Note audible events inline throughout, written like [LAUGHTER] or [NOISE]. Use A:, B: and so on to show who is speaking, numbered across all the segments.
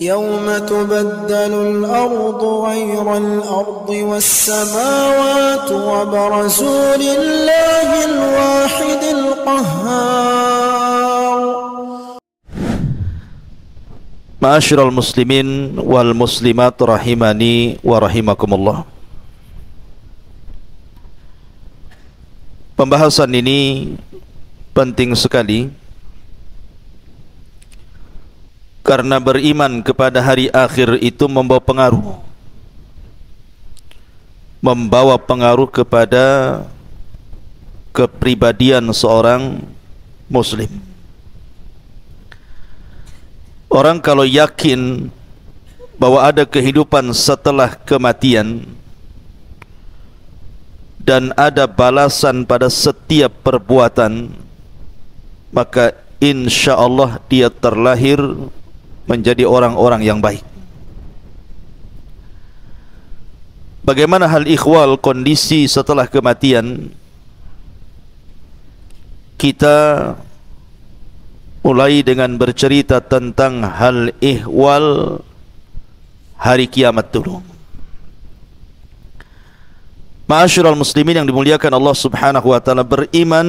A: يوم تبدل الأرض غير الأرض والسماوات وبرزوا لله الواحد القهار معاشر المسلمين والمسلمات رحمني ورحمكم الله Pembahasan ini penting sekali karena beriman kepada hari akhir itu membawa pengaruh membawa pengaruh kepada kepribadian seorang muslim orang kalau yakin bahwa ada kehidupan setelah kematian dan ada balasan pada setiap perbuatan maka insya Allah dia terlahir menjadi orang-orang yang baik. Bagaimana hal ikhwal kondisi setelah kematian kita mulai dengan bercerita tentang hal ihwal hari kiamat dulu. Ma'asyiral muslimin yang dimuliakan Allah Subhanahu wa taala beriman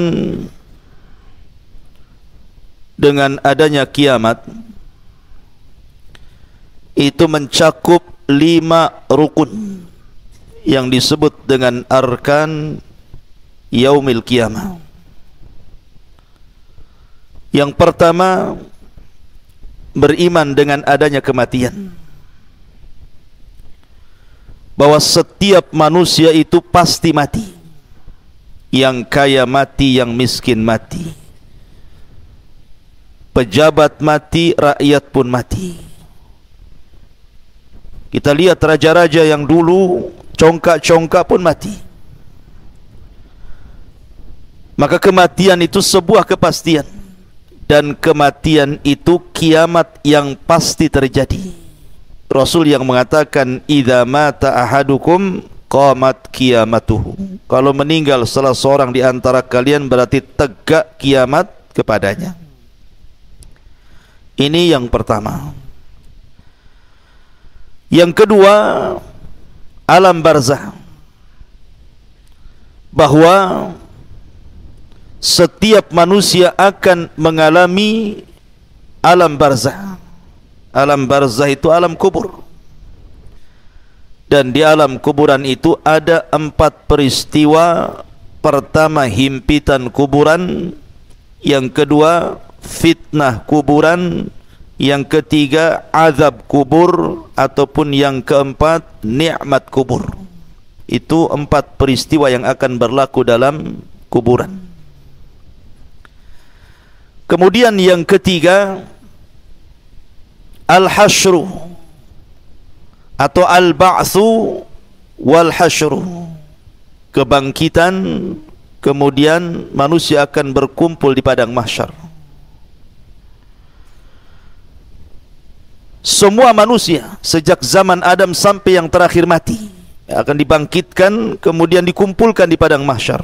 A: dengan adanya kiamat itu mencakup lima rukun yang disebut dengan arkan yaumil qiyamah. Yang pertama beriman dengan adanya kematian. Bahwa setiap manusia itu pasti mati. Yang kaya mati, yang miskin mati. Pejabat mati, rakyat pun mati. Kita lihat raja-raja yang dulu congkak-congkak pun mati. Maka kematian itu sebuah kepastian dan kematian itu kiamat yang pasti terjadi. Rasul yang mengatakan idza mata ahadukum qamat kiamatuhu. Kalau meninggal salah seorang di antara kalian berarti tegak kiamat kepadanya. Ini yang pertama. yang kedua alam barzah bahwa setiap manusia akan mengalami alam barzah alam barzah itu alam kubur dan di alam kuburan itu ada empat peristiwa pertama himpitan kuburan yang kedua fitnah kuburan yang ketiga azab kubur ataupun yang keempat nikmat kubur itu empat peristiwa yang akan berlaku dalam kuburan kemudian yang ketiga al-hasyru atau al-ba'su wal-hasyru kebangkitan kemudian manusia akan berkumpul di padang mahsyar semua manusia sejak zaman Adam sampai yang terakhir mati akan dibangkitkan kemudian dikumpulkan di padang mahsyar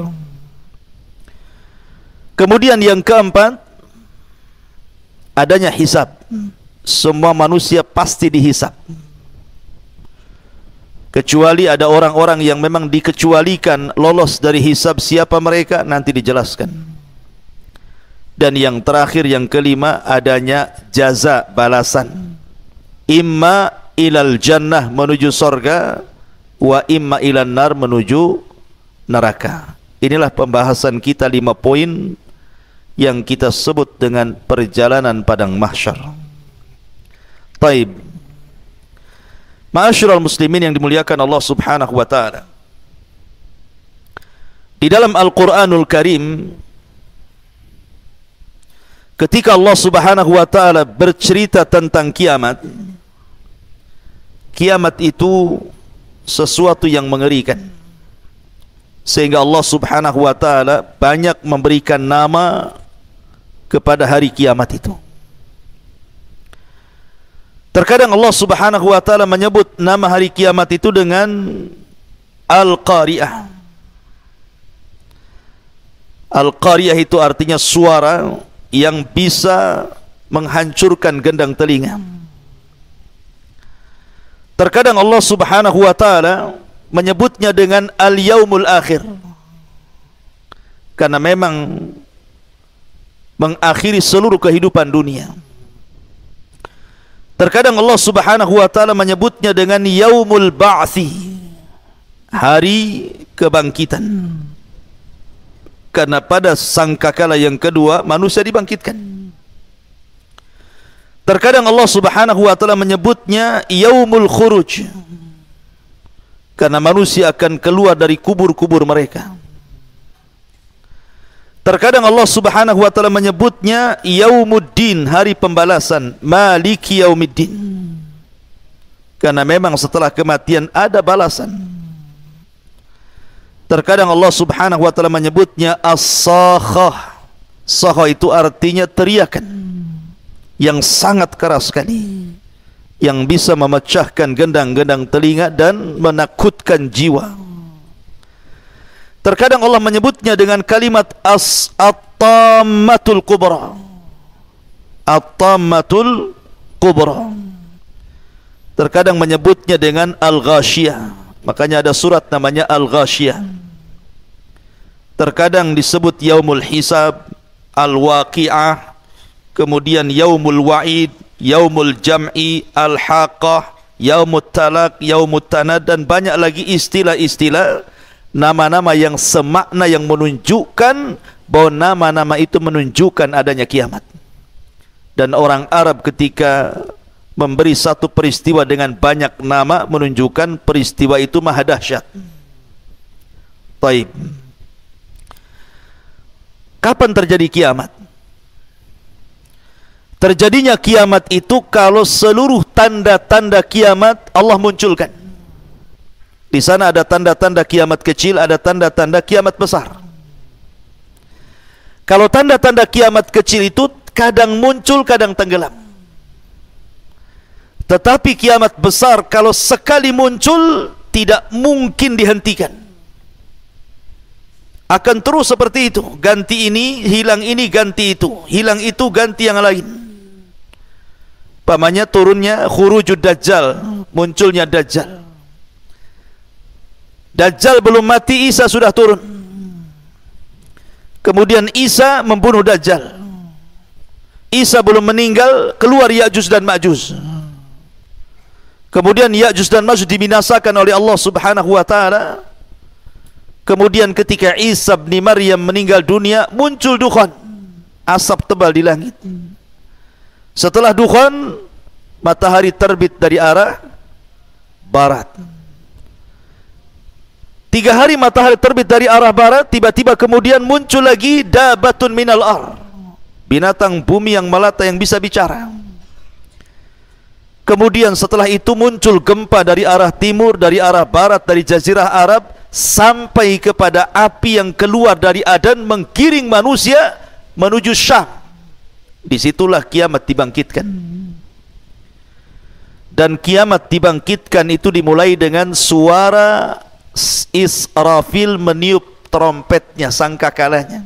A: kemudian yang keempat adanya hisab semua manusia pasti dihisab kecuali ada orang-orang yang memang dikecualikan lolos dari hisab siapa mereka nanti dijelaskan dan yang terakhir yang kelima adanya jaza balasan imma ilal jannah menuju sorga wa imma ilan nar menuju neraka inilah pembahasan kita lima poin yang kita sebut dengan perjalanan padang mahsyar taib ma'asyiral muslimin yang dimuliakan Allah subhanahu wa ta'ala di dalam Al-Quranul Karim ketika Allah subhanahu wa ta'ala bercerita tentang kiamat kiamat itu sesuatu yang mengerikan sehingga Allah subhanahu wa ta'ala banyak memberikan nama kepada hari kiamat itu terkadang Allah subhanahu wa ta'ala menyebut nama hari kiamat itu dengan Al-Qari'ah Al-Qari'ah itu artinya suara yang bisa menghancurkan gendang telinga hmm. Terkadang Allah Subhanahu wa taala menyebutnya dengan al-yaumul akhir. Karena memang mengakhiri seluruh kehidupan dunia. Terkadang Allah Subhanahu wa taala menyebutnya dengan yaumul ba'tsi. Hari kebangkitan. Karena pada sangkakala yang kedua manusia dibangkitkan. Terkadang Allah Subhanahu wa taala menyebutnya yaumul khuruj. Karena manusia akan keluar dari kubur-kubur mereka. Terkadang Allah Subhanahu wa taala menyebutnya yaumuddin, hari pembalasan, maliki yaumiddin. Karena memang setelah kematian ada balasan. Terkadang Allah Subhanahu wa taala menyebutnya as-sakhah. Sakhah itu artinya teriakan yang sangat keras sekali yang bisa memecahkan gendang-gendang telinga dan menakutkan jiwa. Terkadang Allah menyebutnya dengan kalimat as at-tammatul kubra. At-tammatul kubra. Terkadang menyebutnya dengan al-ghasyiah. Makanya ada surat namanya al-ghasyiah. Terkadang disebut yaumul hisab, al-waqi'ah, kemudian yaumul wa'id, yaumul jam'i, al-haqah, yaumut talak, yaumut tanad dan banyak lagi istilah-istilah nama-nama yang semakna yang menunjukkan bahwa nama-nama itu menunjukkan adanya kiamat. Dan orang Arab ketika memberi satu peristiwa dengan banyak nama menunjukkan peristiwa itu maha dahsyat. Taib. Kapan terjadi kiamat? Terjadinya kiamat itu kalau seluruh tanda-tanda kiamat Allah munculkan. Di sana ada tanda-tanda kiamat kecil, ada tanda-tanda kiamat besar. Kalau tanda-tanda kiamat kecil itu kadang muncul, kadang tenggelam. Tetapi kiamat besar kalau sekali muncul tidak mungkin dihentikan. Akan terus seperti itu, ganti ini, hilang ini, ganti itu, hilang itu, ganti yang lain pamannya turunnya khurujud dajjal munculnya dajjal dajjal belum mati Isa sudah turun kemudian Isa membunuh dajjal Isa belum meninggal keluar Ya'juj dan Ma'juj kemudian Ya'juj dan Ma'juj dibinasakan oleh Allah subhanahu wa ta'ala kemudian ketika Isa bin Maryam meninggal dunia muncul dukhon asap tebal di langit setelah dukhan, matahari terbit dari arah barat. Tiga hari matahari terbit dari arah barat, tiba-tiba kemudian muncul lagi dabatun minal ar. Binatang bumi yang melata yang bisa bicara. Kemudian setelah itu muncul gempa dari arah timur, dari arah barat, dari jazirah Arab sampai kepada api yang keluar dari Adan menggiring manusia menuju Syam disitulah kiamat dibangkitkan dan kiamat dibangkitkan itu dimulai dengan suara Israfil meniup trompetnya sangkakalanya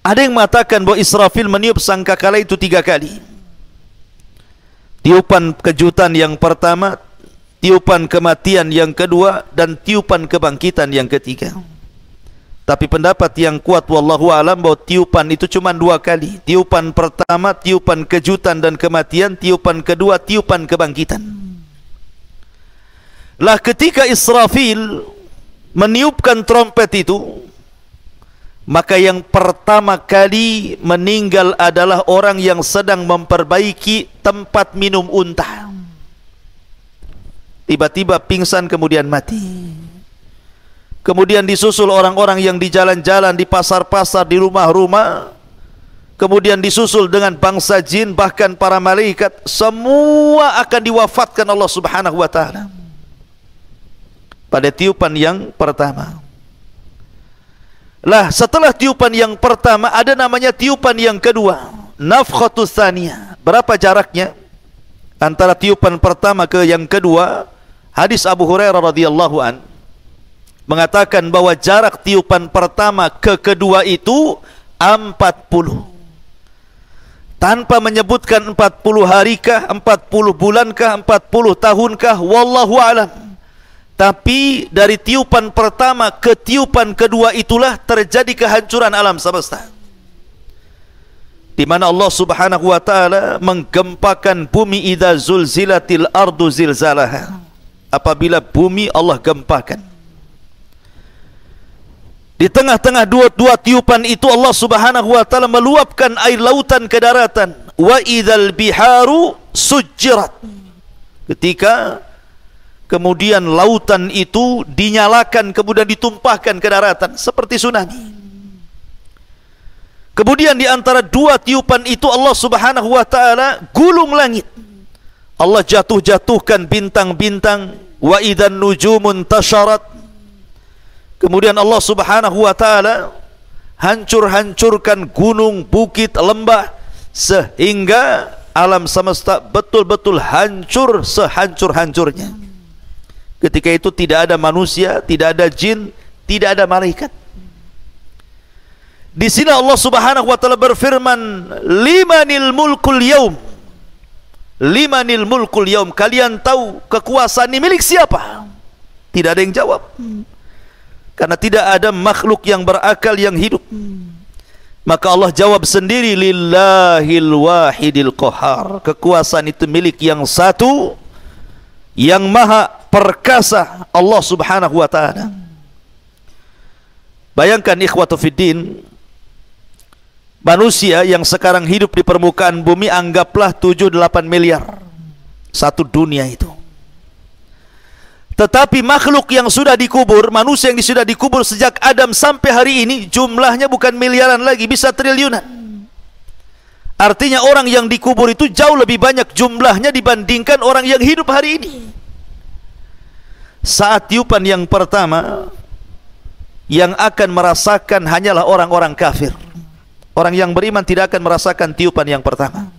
A: ada yang mengatakan bahwa Israfil meniup sangkakala itu tiga kali tiupan kejutan yang pertama tiupan kematian yang kedua dan tiupan kebangkitan yang ketiga tapi pendapat yang kuat wallahu alam bahwa tiupan itu cuma dua kali. Tiupan pertama tiupan kejutan dan kematian, tiupan kedua tiupan kebangkitan. Lah ketika Israfil meniupkan trompet itu, maka yang pertama kali meninggal adalah orang yang sedang memperbaiki tempat minum unta. Tiba-tiba pingsan kemudian mati kemudian disusul orang-orang yang di jalan-jalan, di pasar-pasar, di rumah-rumah, kemudian disusul dengan bangsa jin, bahkan para malaikat, semua akan diwafatkan Allah Subhanahu wa taala. Pada tiupan yang pertama. Lah, setelah tiupan yang pertama ada namanya tiupan yang kedua, nafkhatu Berapa jaraknya antara tiupan pertama ke yang kedua? Hadis Abu Hurairah radhiyallahu anhu mengatakan bahwa jarak tiupan pertama ke kedua itu 40 tanpa menyebutkan 40 harikah 40 bulankah 40 tahunkah wallahu alam tapi dari tiupan pertama ke tiupan kedua itulah terjadi kehancuran alam semesta di mana Allah Subhanahu wa taala menggempakan bumi idza zulzilatil ardu zilzalaha apabila bumi Allah gempakan Di tengah-tengah dua-dua tiupan itu Allah subhanahu wa ta'ala meluapkan air lautan ke daratan. Wa idhal biharu sujirat. Ketika kemudian lautan itu dinyalakan kemudian ditumpahkan ke daratan. Seperti tsunami. Kemudian di antara dua tiupan itu Allah subhanahu wa ta'ala gulung langit. Allah jatuh-jatuhkan bintang-bintang. Wa idhan nujumun tasyarat. Kemudian Allah Subhanahu wa taala hancur-hancurkan gunung, bukit, lembah sehingga alam semesta betul-betul hancur sehancur-hancurnya. Ketika itu tidak ada manusia, tidak ada jin, tidak ada malaikat. Di sini Allah Subhanahu wa taala berfirman, "Limanil mulkul yaum?" Limanil mulkul yaum? Kalian tahu kekuasaan ini milik siapa? Tidak ada yang jawab karena tidak ada makhluk yang berakal yang hidup maka Allah jawab sendiri lillahil wahidil qahar kekuasaan itu milik yang satu yang maha perkasa Allah subhanahu wa ta'ala bayangkan ikhwatu fiddin manusia yang sekarang hidup di permukaan bumi anggaplah 7-8 miliar satu dunia itu tetapi makhluk yang sudah dikubur, manusia yang sudah dikubur sejak Adam sampai hari ini jumlahnya bukan miliaran lagi, bisa triliunan. Artinya orang yang dikubur itu jauh lebih banyak jumlahnya dibandingkan orang yang hidup hari ini. Saat tiupan yang pertama yang akan merasakan hanyalah orang-orang kafir. Orang yang beriman tidak akan merasakan tiupan yang pertama.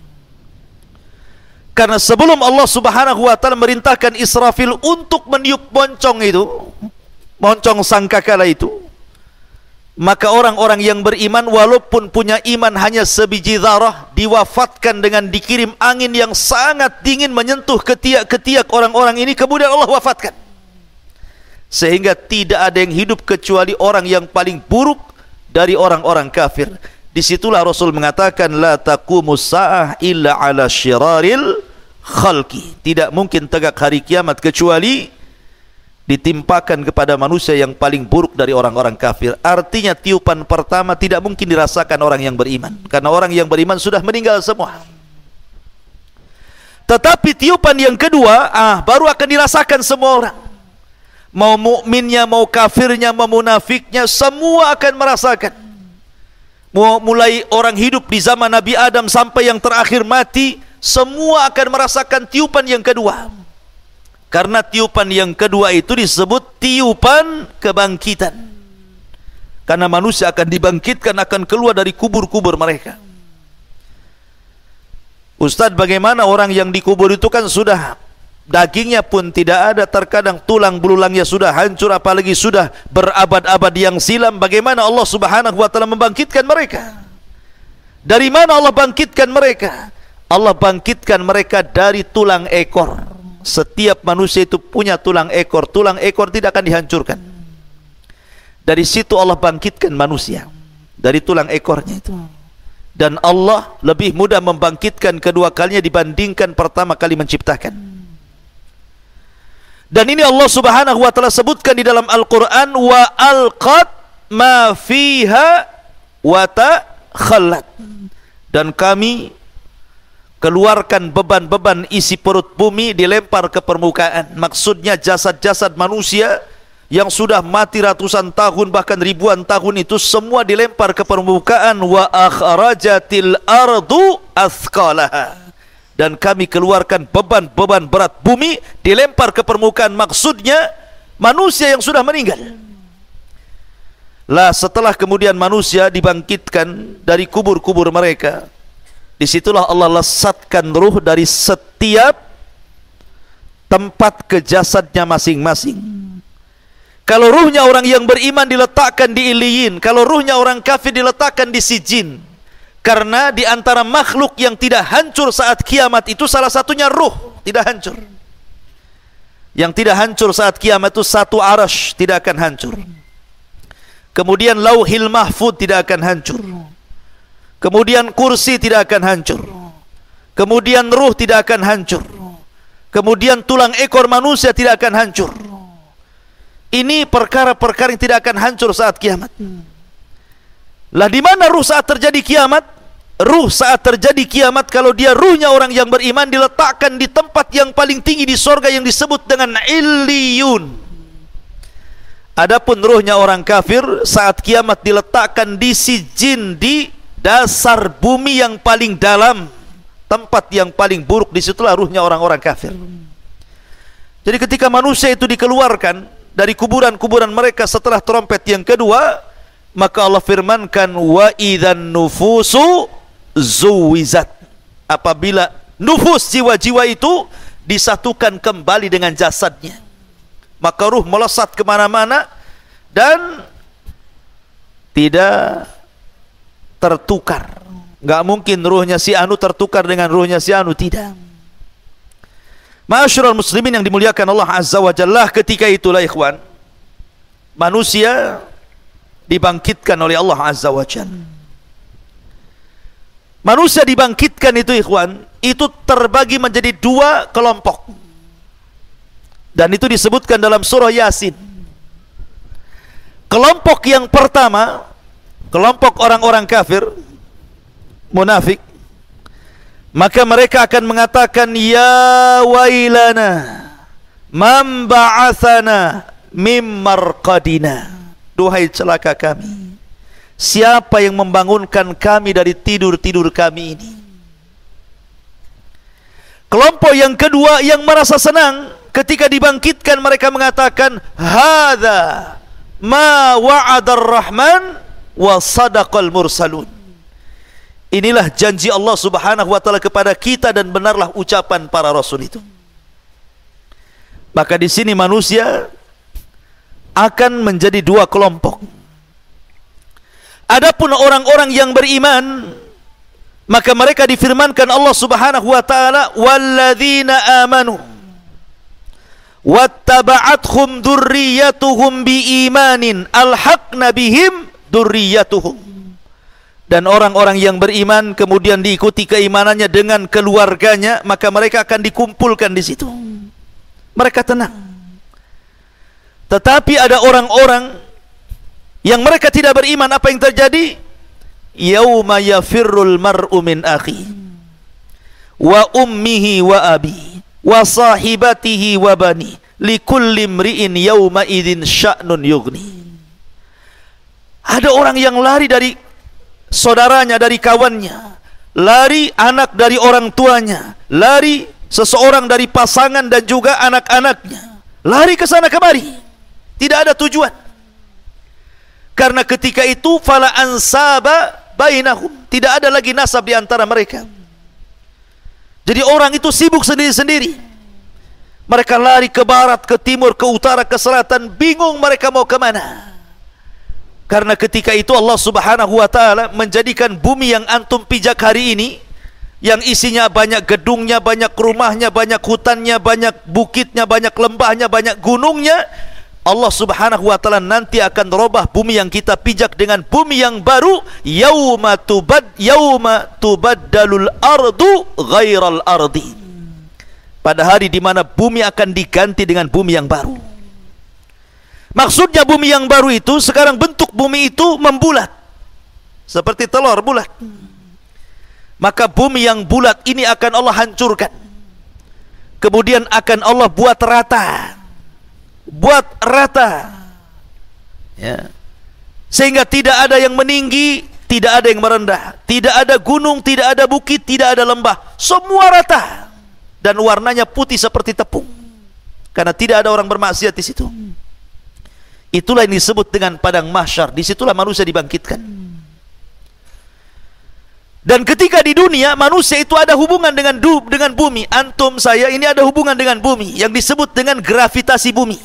A: Karena sebelum Allah Subhanahu wa taala merintahkan Israfil untuk meniup moncong itu, moncong sangkakala itu, maka orang-orang yang beriman walaupun punya iman hanya sebiji zarah diwafatkan dengan dikirim angin yang sangat dingin menyentuh ketiak-ketiak orang-orang ini kemudian Allah wafatkan. Sehingga tidak ada yang hidup kecuali orang yang paling buruk dari orang-orang kafir. Disitulah Rasul mengatakan la taqumus sa'ah illa ala syiraril khalqi. Tidak mungkin tegak hari kiamat kecuali ditimpakan kepada manusia yang paling buruk dari orang-orang kafir. Artinya tiupan pertama tidak mungkin dirasakan orang yang beriman karena orang yang beriman sudah meninggal semua. Tetapi tiupan yang kedua ah baru akan dirasakan semua orang. Mau mukminnya, mau kafirnya, mau munafiknya semua akan merasakan. Mau mulai orang hidup di zaman Nabi Adam sampai yang terakhir mati semua akan merasakan tiupan yang kedua karena tiupan yang kedua itu disebut tiupan kebangkitan karena manusia akan dibangkitkan akan keluar dari kubur-kubur mereka Ustadz bagaimana orang yang dikubur itu kan sudah dagingnya pun tidak ada terkadang tulang belulangnya sudah hancur apalagi sudah berabad-abad yang silam bagaimana Allah subhanahu wa ta'ala membangkitkan mereka dari mana Allah bangkitkan mereka Allah bangkitkan mereka dari tulang ekor setiap manusia itu punya tulang ekor tulang ekor tidak akan dihancurkan dari situ Allah bangkitkan manusia dari tulang ekornya itu dan Allah lebih mudah membangkitkan kedua kalinya dibandingkan pertama kali menciptakan dan ini Allah subhanahu wa ta'ala sebutkan di dalam Al-Quran wa alqat ma fiha wa ta khalat dan kami keluarkan beban-beban isi perut bumi dilempar ke permukaan maksudnya jasad-jasad manusia yang sudah mati ratusan tahun bahkan ribuan tahun itu semua dilempar ke permukaan wa akhrajatil ardu athqalaha dan kami keluarkan beban-beban berat bumi dilempar ke permukaan maksudnya manusia yang sudah meninggal lah setelah kemudian manusia dibangkitkan dari kubur-kubur mereka Disitulah Allah lesatkan ruh dari setiap tempat ke jasadnya masing-masing. Kalau ruhnya orang yang beriman diletakkan di iliyin, kalau ruhnya orang kafir diletakkan di sijin. Karena di antara makhluk yang tidak hancur saat kiamat itu salah satunya ruh, tidak hancur. Yang tidak hancur saat kiamat itu satu arash tidak akan hancur. Kemudian lauhil mahfud tidak akan hancur. Kemudian kursi tidak akan hancur. Kemudian ruh tidak akan hancur. Kemudian tulang ekor manusia tidak akan hancur. Ini perkara-perkara yang tidak akan hancur saat kiamat. Lah di mana ruh saat terjadi kiamat? Ruh saat terjadi kiamat kalau dia ruhnya orang yang beriman diletakkan di tempat yang paling tinggi di sorga yang disebut dengan illiyun. Adapun ruhnya orang kafir saat kiamat diletakkan di sijin di dasar bumi yang paling dalam tempat yang paling buruk disitulah ruhnya orang-orang kafir jadi ketika manusia itu dikeluarkan dari kuburan-kuburan mereka setelah trompet yang kedua maka Allah firmankan wa idzan nufusu zuwizat apabila nufus jiwa-jiwa itu disatukan kembali dengan jasadnya maka ruh melesat kemana-mana dan tidak tertukar nggak mungkin ruhnya si Anu tertukar dengan ruhnya si Anu tidak Masyurul muslimin yang dimuliakan Allah Azza wa Jalla ketika itulah ikhwan manusia dibangkitkan oleh Allah Azza wa Jalla manusia dibangkitkan itu ikhwan itu terbagi menjadi dua kelompok dan itu disebutkan dalam surah Yasin kelompok yang pertama kelompok orang-orang kafir munafik maka mereka akan mengatakan ya wailana man ba'athana mim marqadina duhai celaka kami siapa yang membangunkan kami dari tidur-tidur kami ini kelompok yang kedua yang merasa senang ketika dibangkitkan mereka mengatakan hadza ma wa'adar rahman wa sadaqal mursalun inilah janji Allah subhanahu wa ta'ala kepada kita dan benarlah ucapan para rasul itu maka di sini manusia akan menjadi dua kelompok adapun orang-orang yang beriman maka mereka difirmankan Allah subhanahu wa ta'ala walladzina amanu wattaba'athum dzurriyyatuhum biimanin alhaqna bihim durriyatuhum dan orang-orang yang beriman kemudian diikuti keimanannya dengan keluarganya maka mereka akan dikumpulkan di situ mereka tenang tetapi ada orang-orang yang mereka tidak beriman apa yang terjadi yauma yafirrul mar'u min akhi wa ummihi wa abi wa sahibatihi wa bani likulli imri'in yauma idzin sya'nun yughni ada orang yang lari dari saudaranya, dari kawannya. Lari anak dari orang tuanya. Lari seseorang dari pasangan dan juga anak-anaknya. Lari ke sana kemari. Tidak ada tujuan. Karena ketika itu fala ansaba bainahum. Tidak ada lagi nasab di antara mereka. Jadi orang itu sibuk sendiri-sendiri. Mereka lari ke barat, ke timur, ke utara, ke selatan. Bingung mereka mau ke mana. Karena ketika itu Allah Subhanahu wa taala menjadikan bumi yang antum pijak hari ini yang isinya banyak gedungnya, banyak rumahnya, banyak hutannya, banyak bukitnya, banyak lembahnya, banyak gunungnya. Allah Subhanahu wa taala nanti akan robah bumi yang kita pijak dengan bumi yang baru yauma tubad yauma tubaddalul ardu ghairal ardi. Pada hari di mana bumi akan diganti dengan bumi yang baru. Maksudnya bumi yang baru itu sekarang bentuk bumi itu membulat. Seperti telur bulat. Maka bumi yang bulat ini akan Allah hancurkan. Kemudian akan Allah buat rata. Buat rata. Ya. Sehingga tidak ada yang meninggi, tidak ada yang merendah. Tidak ada gunung, tidak ada bukit, tidak ada lembah. Semua rata. Dan warnanya putih seperti tepung. Karena tidak ada orang bermaksiat di situ. Itulah yang disebut dengan padang mahsyar. Disitulah manusia dibangkitkan. Dan ketika di dunia manusia itu ada hubungan dengan du, dengan bumi. Antum saya ini ada hubungan dengan bumi yang disebut dengan gravitasi bumi.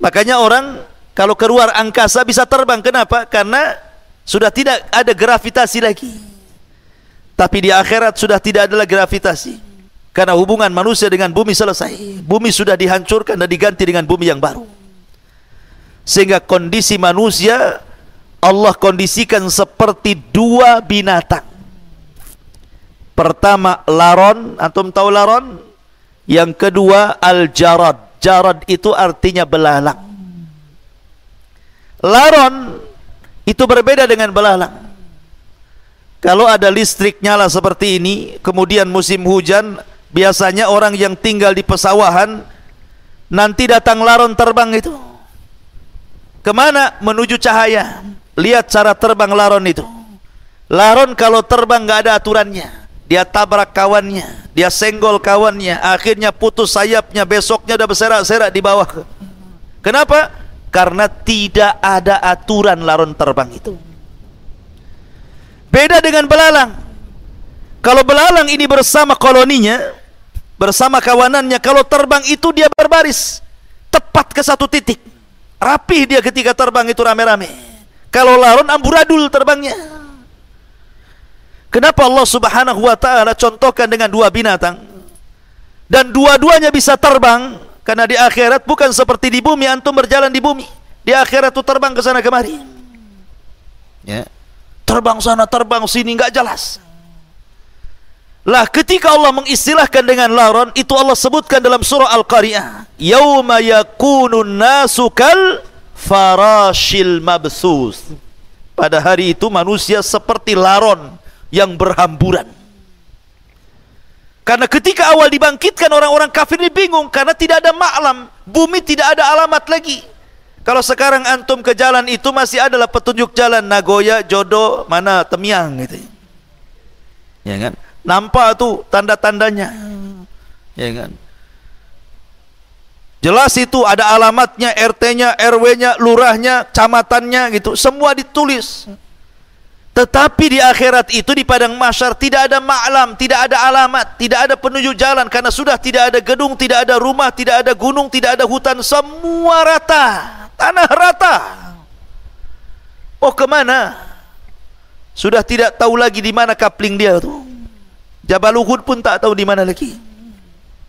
A: Makanya orang kalau keluar angkasa bisa terbang. Kenapa? Karena sudah tidak ada gravitasi lagi. Tapi di akhirat sudah tidak ada gravitasi. Karena hubungan manusia dengan bumi selesai. Bumi sudah dihancurkan dan diganti dengan bumi yang baru sehingga kondisi manusia Allah kondisikan seperti dua binatang pertama laron antum tahu laron yang kedua al jarad jarad itu artinya belalang laron itu berbeda dengan belalang kalau ada listrik nyala seperti ini kemudian musim hujan biasanya orang yang tinggal di pesawahan nanti datang laron terbang itu Kemana? Menuju cahaya. Lihat cara terbang laron itu. Laron kalau terbang nggak ada aturannya. Dia tabrak kawannya, dia senggol kawannya, akhirnya putus sayapnya, besoknya udah berserak-serak di bawah. Kenapa? Karena tidak ada aturan laron terbang itu. Beda dengan belalang. Kalau belalang ini bersama koloninya, bersama kawanannya, kalau terbang itu dia berbaris tepat ke satu titik Rapih dia ketika terbang itu rame-rame. Kalau laron amburadul terbangnya. Kenapa Allah Subhanahu wa taala contohkan dengan dua binatang? Dan dua-duanya bisa terbang karena di akhirat bukan seperti di bumi antum berjalan di bumi. Di akhirat tuh terbang ke sana kemari. Ya. Terbang sana, terbang sini nggak jelas. Lah ketika Allah mengistilahkan dengan laron itu Allah sebutkan dalam surah Al-Qari'ah, "Yauma yakunun nasu kal farashil mabsus." Pada hari itu manusia seperti laron yang berhamburan. Karena ketika awal dibangkitkan orang-orang kafir ini bingung karena tidak ada maklam, bumi tidak ada alamat lagi. Kalau sekarang antum ke jalan itu masih adalah petunjuk jalan Nagoya, Jodo, mana Temiang gitu. Ya kan? Nampak tuh tanda-tandanya. Ya kan? Jelas itu ada alamatnya, RT-nya, RW-nya, lurahnya, camatannya gitu. Semua ditulis. Tetapi di akhirat itu di padang mahsyar tidak ada malam, tidak ada alamat, tidak ada penunjuk jalan karena sudah tidak ada gedung, tidak ada rumah, tidak ada gunung, tidak ada hutan, semua rata, tanah rata. Oh kemana? Sudah tidak tahu lagi di mana kapling dia tuh. Jabal Uhud pun tak tahu di mana lagi.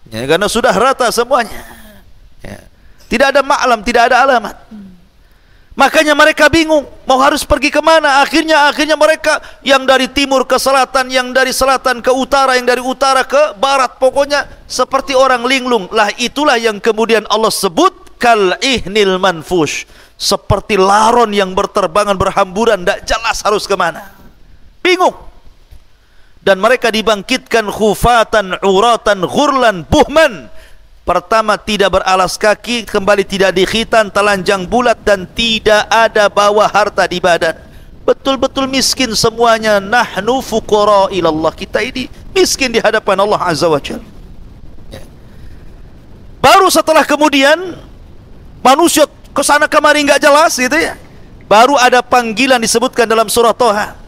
A: Ya, karena sudah rata semuanya. Ya. Tidak ada maklam, tidak ada alamat. Makanya mereka bingung, mau harus pergi ke mana? Akhirnya akhirnya mereka yang dari timur ke selatan, yang dari selatan ke utara, yang dari utara ke barat, pokoknya seperti orang linglung. Lah itulah yang kemudian Allah sebut kal ihnil manfush, seperti laron yang berterbangan berhamburan, tidak jelas harus kemana. Bingung dan mereka dibangkitkan khufatan uratan ghurlan buhman pertama tidak beralas kaki kembali tidak dikhitan telanjang bulat dan tidak ada bawa harta di badan betul-betul miskin semuanya nahnu fuqara ilallah kita ini miskin di hadapan Allah azza wajalla baru setelah kemudian manusia ke sana kemari enggak jelas gitu ya baru ada panggilan disebutkan dalam surah Toha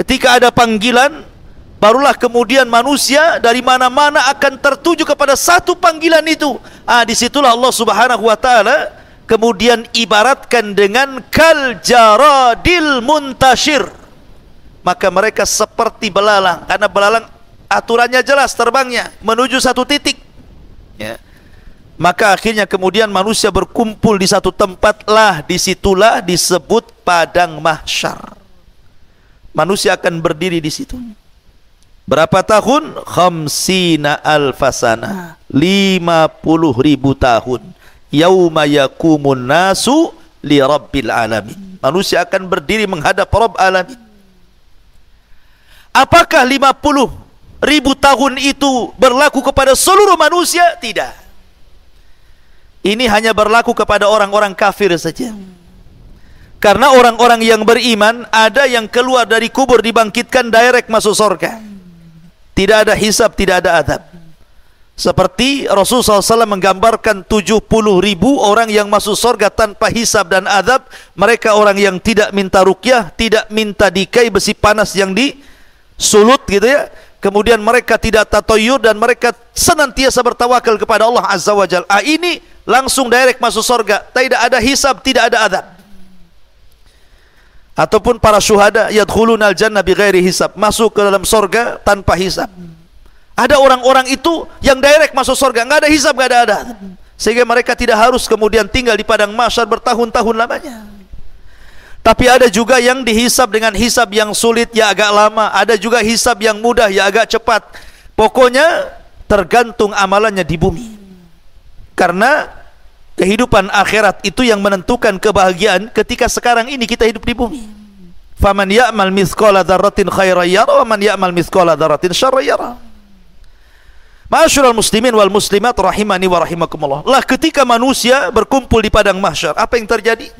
A: Ketika ada panggilan, barulah kemudian manusia dari mana-mana akan tertuju kepada satu panggilan itu. Ah, disitulah Allah Subhanahu Wa Taala kemudian ibaratkan dengan kal jaradil muntashir. Maka mereka seperti belalang, karena belalang aturannya jelas terbangnya menuju satu titik. Ya. Maka akhirnya kemudian manusia berkumpul di satu tempat lah disitulah disebut padang mahsyar manusia akan berdiri di situ. Berapa tahun? Khamsina alfasana. 50 ribu tahun. Yauma yakumun nasu li rabbil alamin. Manusia akan berdiri menghadap Rabb alamin. Apakah 50 ribu tahun itu berlaku kepada seluruh manusia? Tidak. Ini hanya berlaku kepada orang-orang kafir saja. Karena orang-orang yang beriman ada yang keluar dari kubur dibangkitkan direct masuk surga. Tidak ada hisab, tidak ada adab. Seperti Rasulullah SAW menggambarkan 70 ribu orang yang masuk surga tanpa hisab dan adab. Mereka orang yang tidak minta rukyah, tidak minta dikai besi panas yang disulut gitu ya. Kemudian mereka tidak tatoyur dan mereka senantiasa bertawakal kepada Allah Azza wa Jal. Ah, ini langsung direct masuk surga. Tidak ada hisab, tidak ada adab ataupun para syuhada yadkhuluna al-jannah bighairi hisab masuk ke dalam sorga tanpa hisab ada orang-orang itu yang direct masuk sorga nggak ada hisab nggak ada ada sehingga mereka tidak harus kemudian tinggal di padang mahsyar bertahun-tahun lamanya tapi ada juga yang dihisab dengan hisab yang sulit ya agak lama ada juga hisab yang mudah ya agak cepat pokoknya tergantung amalannya di bumi karena kehidupan akhirat itu yang menentukan kebahagiaan ketika sekarang ini kita hidup di bumi faman ya'mal mithqala dzarratin khairan yara wa man ya'mal mithqala dzarratin syarran yara Masyurul muslimin wal muslimat rahimani wa rahimakumullah. Lah ketika manusia berkumpul di padang mahsyar, apa yang terjadi?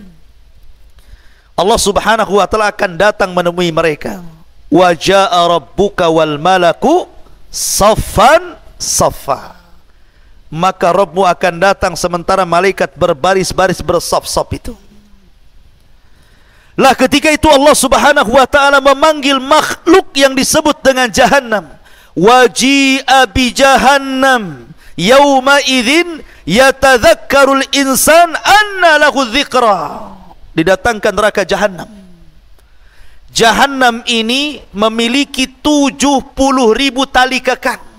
A: Allah Subhanahu wa taala akan datang menemui mereka. Wa jaa rabbuka wal malaku saffan saffan maka Robmu akan datang sementara malaikat berbaris-baris bersop-sop itu. Lah ketika itu Allah Subhanahu wa taala memanggil makhluk yang disebut dengan Jahannam, Waji'a bi jahannam yauma idzin yatadzakkarul insan anna lahu dzikra. Didatangkan neraka Jahannam. Jahannam ini memiliki 70 ribu tali kekang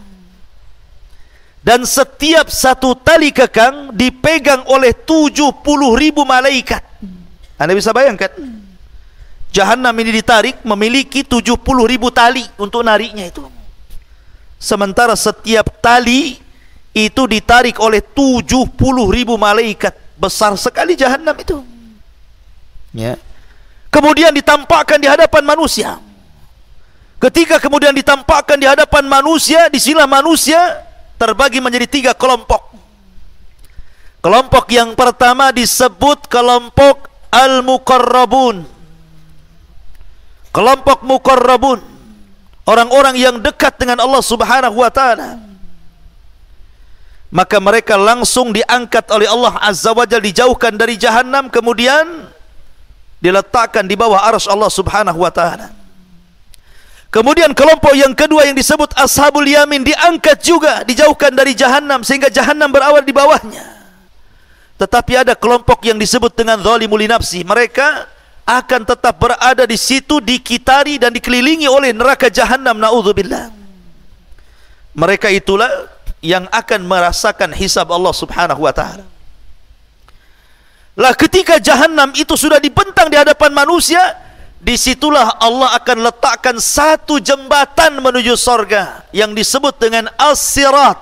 A: dan setiap satu tali kekang dipegang oleh 70 ribu malaikat anda nah, bisa bayangkan Jahannam ini ditarik memiliki 70 ribu tali untuk nariknya itu sementara setiap tali itu ditarik oleh 70 ribu malaikat besar sekali Jahannam itu ya. kemudian ditampakkan di hadapan manusia ketika kemudian ditampakkan di hadapan manusia disinilah manusia terbagi menjadi tiga kelompok. Kelompok yang pertama disebut kelompok al mukarrabun Kelompok mukarrabun, Orang-orang yang dekat dengan Allah Subhanahu wa taala. Maka mereka langsung diangkat oleh Allah Azza wa Jalla dijauhkan dari jahanam kemudian diletakkan di bawah arus Allah Subhanahu wa taala. Kemudian kelompok yang kedua yang disebut Ashabul Yamin diangkat juga, dijauhkan dari jahanam sehingga jahanam berawal di bawahnya. Tetapi ada kelompok yang disebut dengan zalimul nafsi. Mereka akan tetap berada di situ dikitari dan dikelilingi oleh neraka jahanam naudzubillah. Mereka itulah yang akan merasakan hisab Allah Subhanahu wa taala. Lah ketika jahanam itu sudah dibentang di hadapan manusia, disitulah Allah akan letakkan satu jembatan menuju sorga yang disebut dengan as-sirat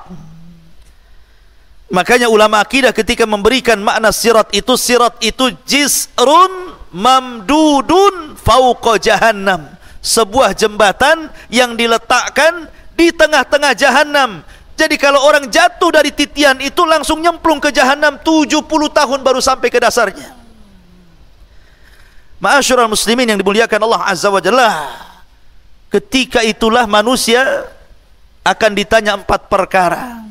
A: makanya ulama akidah ketika memberikan makna sirat itu sirat itu jisrun mamdudun fauqa jahannam sebuah jembatan yang diletakkan di tengah-tengah jahannam jadi kalau orang jatuh dari titian itu langsung nyemplung ke jahanam 70 tahun baru sampai ke dasarnya. Ma'asyiral muslimin yang dimuliakan Allah Azza wa Jalla. Ketika itulah manusia akan ditanya empat perkara.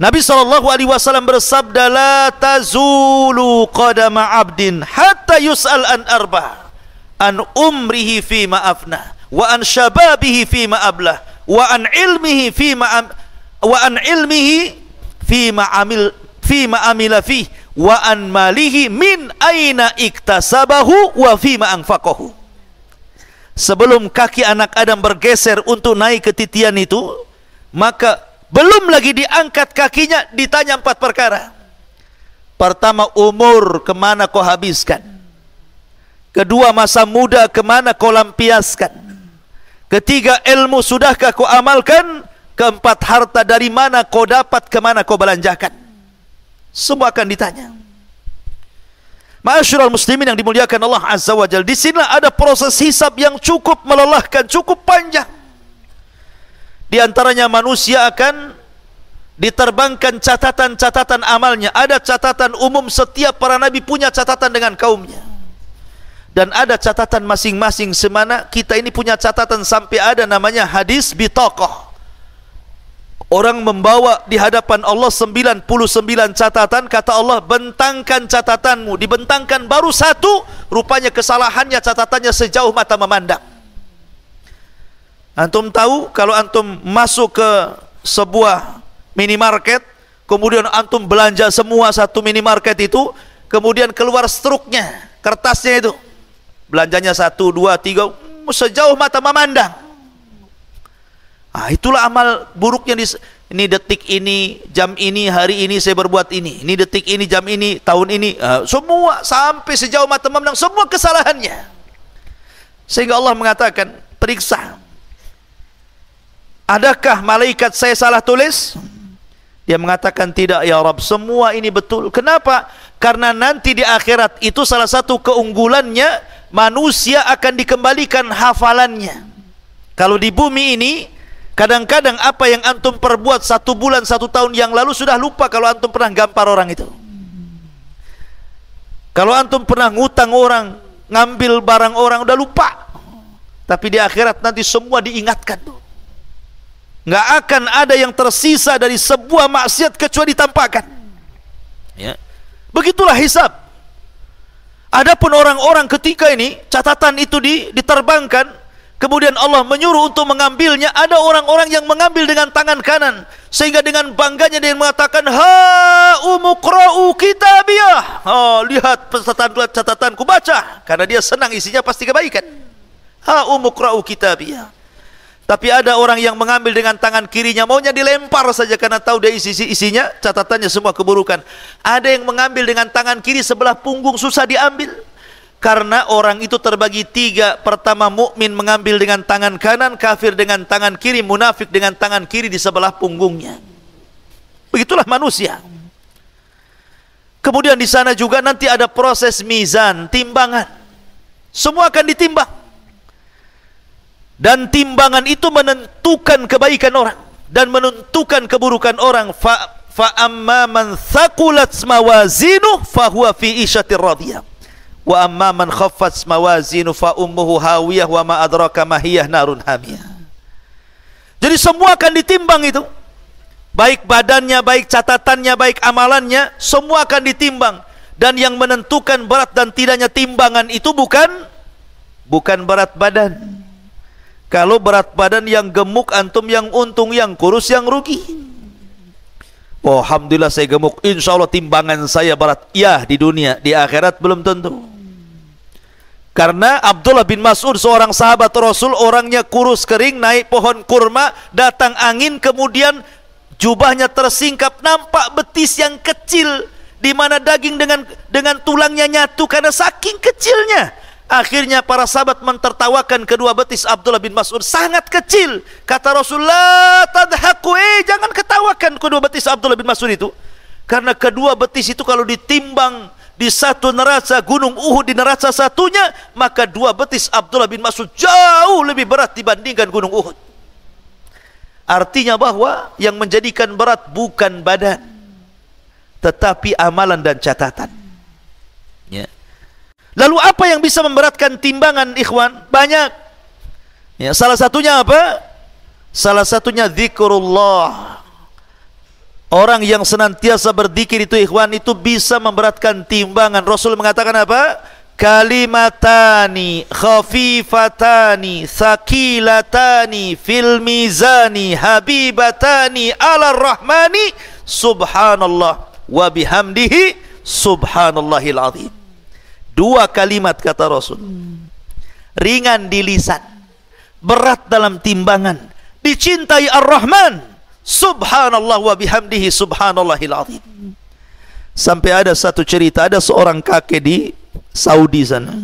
A: Nabi sallallahu alaihi wasallam bersabda la tazulu qadama abdin hatta yus'al an arba an umrihi fi ma afna wa an shababihi fi ma ablah wa an ilmihi fi ma wa an ilmihi fi ma amil fi ma amila fihi wa an malihi min aina iktasabahu wa fima angfakohu. sebelum kaki anak Adam bergeser untuk naik ke titian itu maka belum lagi diangkat kakinya ditanya empat perkara pertama umur kemana kau habiskan kedua masa muda kemana kau lampiaskan ketiga ilmu sudahkah kau amalkan keempat harta dari mana kau dapat kemana kau belanjakan semua akan ditanya. Ma'asyiral muslimin yang dimuliakan Allah Azza wa Jalla, di sinilah ada proses hisab yang cukup melelahkan, cukup panjang. Di antaranya manusia akan diterbangkan catatan-catatan amalnya. Ada catatan umum setiap para nabi punya catatan dengan kaumnya. Dan ada catatan masing-masing semana kita ini punya catatan sampai ada namanya hadis bitokoh. Orang membawa di hadapan Allah 99 catatan Kata Allah bentangkan catatanmu Dibentangkan baru satu Rupanya kesalahannya catatannya sejauh mata memandang Antum tahu kalau antum masuk ke sebuah minimarket Kemudian antum belanja semua satu minimarket itu Kemudian keluar struknya Kertasnya itu Belanjanya satu, dua, tiga Sejauh mata memandang Ah, itulah amal buruk yang dis ini detik ini, jam ini, hari ini saya berbuat ini. Ini detik ini, jam ini, tahun ini. Uh, semua sampai sejauh mata memandang semua kesalahannya. Sehingga Allah mengatakan, periksa. Adakah malaikat saya salah tulis? Dia mengatakan tidak ya Rob semua ini betul. Kenapa? Karena nanti di akhirat itu salah satu keunggulannya manusia akan dikembalikan hafalannya. Kalau di bumi ini Kadang-kadang apa yang antum perbuat satu bulan, satu tahun yang lalu sudah lupa kalau antum pernah gampar orang itu. Kalau antum pernah ngutang orang, ngambil barang orang udah lupa. Tapi di akhirat nanti semua diingatkan Nggak akan ada yang tersisa dari sebuah maksiat kecuali ditampakkan. Ya. Begitulah hisab. Adapun orang-orang ketika ini catatan itu diterbangkan Kemudian Allah menyuruh untuk mengambilnya. Ada orang-orang yang mengambil dengan tangan kanan sehingga dengan bangganya dia mengatakan ha umukra'u kitabiyah. Oh, lihat catatan catatanku baca karena dia senang isinya pasti kebaikan. Ha umukra'u kitabiyah. Tapi ada orang yang mengambil dengan tangan kirinya maunya dilempar saja karena tahu dia isi isinya catatannya semua keburukan. Ada yang mengambil dengan tangan kiri sebelah punggung susah diambil karena orang itu terbagi tiga pertama mukmin mengambil dengan tangan kanan kafir dengan tangan kiri munafik dengan tangan kiri di sebelah punggungnya begitulah manusia kemudian di sana juga nanti ada proses mizan timbangan semua akan ditimbang dan timbangan itu menentukan kebaikan orang dan menentukan keburukan orang fa fa amma man thaqulat mawazinuh fi isyatir radiyah Wa amma man khaffat mawazinu fa ummuhu hawiyah wa ma adraka narun hamiyah. Jadi semua akan ditimbang itu. Baik badannya, baik catatannya, baik amalannya, semua akan ditimbang. Dan yang menentukan berat dan tidaknya timbangan itu bukan bukan berat badan. Kalau berat badan yang gemuk antum yang untung, yang kurus yang rugi. Oh, Alhamdulillah saya gemuk. Insya Allah timbangan saya berat. Ya di dunia, di akhirat belum tentu. Karena Abdullah bin Mas'ud seorang sahabat Rasul orangnya kurus kering naik pohon kurma datang angin kemudian jubahnya tersingkap nampak betis yang kecil di mana daging dengan dengan tulangnya nyatu karena saking kecilnya. Akhirnya para sahabat mentertawakan kedua betis Abdullah bin Mas'ud sangat kecil. Kata Rasulullah, "Tadhaku, eh jangan ketawakan kedua betis Abdullah bin Mas'ud itu." Karena kedua betis itu kalau ditimbang di satu neraca gunung Uhud di neraca satunya maka dua betis Abdullah bin Mas'ud jauh lebih berat dibandingkan gunung Uhud artinya bahwa yang menjadikan berat bukan badan tetapi amalan dan catatan ya. lalu apa yang bisa memberatkan timbangan ikhwan banyak ya, salah satunya apa salah satunya zikrullah Orang yang senantiasa berzikir itu ikhwan itu bisa memberatkan timbangan. Rasul mengatakan apa? Kalimatani khafifatani sakilatani fil mizani habibatani ala rahmani subhanallah wa bihamdihi subhanallahil azim. Dua kalimat kata Rasul. Ringan di lisan, berat dalam timbangan, dicintai Ar-Rahman Subhanallah wa bihamdihi subhanallahil azim. Sampai ada satu cerita, ada seorang kakek di Saudi sana.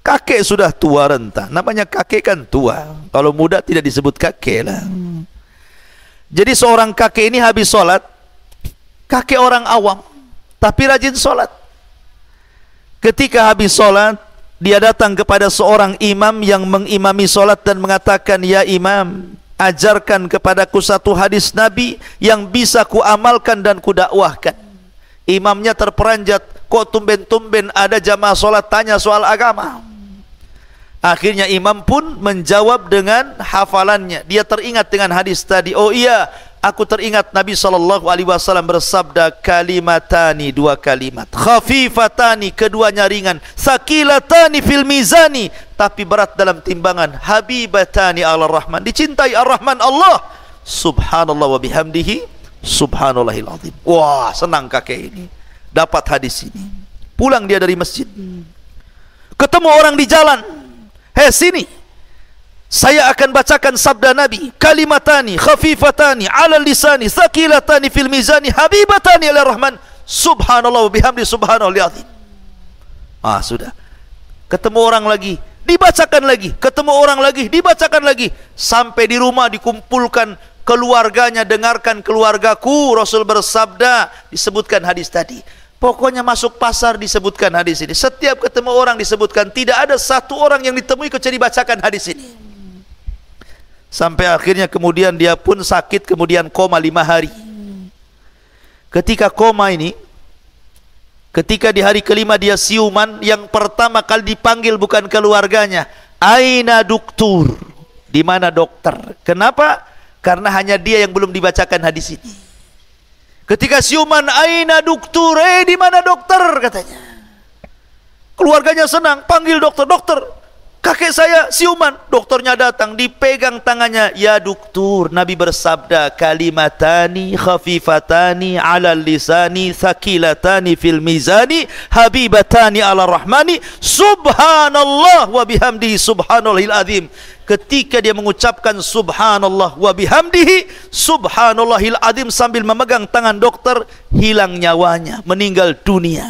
A: Kakek sudah tua renta. Namanya kakek kan tua. Kalau muda tidak disebut kakek lah. Jadi seorang kakek ini habis sholat. Kakek orang awam. Tapi rajin sholat. Ketika habis sholat, dia datang kepada seorang imam yang mengimami sholat dan mengatakan, Ya imam, ajarkan kepadaku satu hadis Nabi yang bisa kuamalkan dan kudakwahkan. Imamnya terperanjat, kok tumben-tumben ada jamaah solat tanya soal agama. Akhirnya imam pun menjawab dengan hafalannya. Dia teringat dengan hadis tadi. Oh iya, aku teringat Nabi sallallahu alaihi wasallam bersabda kalimatani dua kalimat khafifatani keduanya ringan sakilatani fil mizani tapi berat dalam timbangan habibatani ala rahman dicintai ar-rahman Allah subhanallah wa bihamdihi subhanallahil azim wah senang kakek ini dapat hadis ini pulang dia dari masjid ketemu orang di jalan hei sini saya akan bacakan sabda Nabi kalimatani khafifatani ala lisani thaqilatani fil habibatani ila rahman subhanallah bihamdi subhanallah azim ah sudah ketemu orang lagi dibacakan lagi ketemu orang lagi dibacakan lagi sampai di rumah dikumpulkan keluarganya dengarkan keluargaku Rasul bersabda disebutkan hadis tadi Pokoknya masuk pasar disebutkan hadis ini. Setiap ketemu orang disebutkan. Tidak ada satu orang yang ditemui kecuali bacakan hadis ini sampai akhirnya kemudian dia pun sakit kemudian koma lima hari ketika koma ini ketika di hari kelima dia siuman yang pertama kali dipanggil bukan keluarganya aina doktor di mana dokter kenapa karena hanya dia yang belum dibacakan hadis ini ketika siuman aina doktor eh di mana dokter katanya keluarganya senang panggil dokter dokter kakek saya siuman doktornya datang dipegang tangannya ya doktor nabi bersabda kalimatani khafifatani ala lisani thakilatani fil mizani habibatani ala rahmani subhanallah wa bihamdihi subhanallahil adhim. ketika dia mengucapkan subhanallah wa bihamdihi subhanallahil azim sambil memegang tangan dokter hilang nyawanya meninggal dunia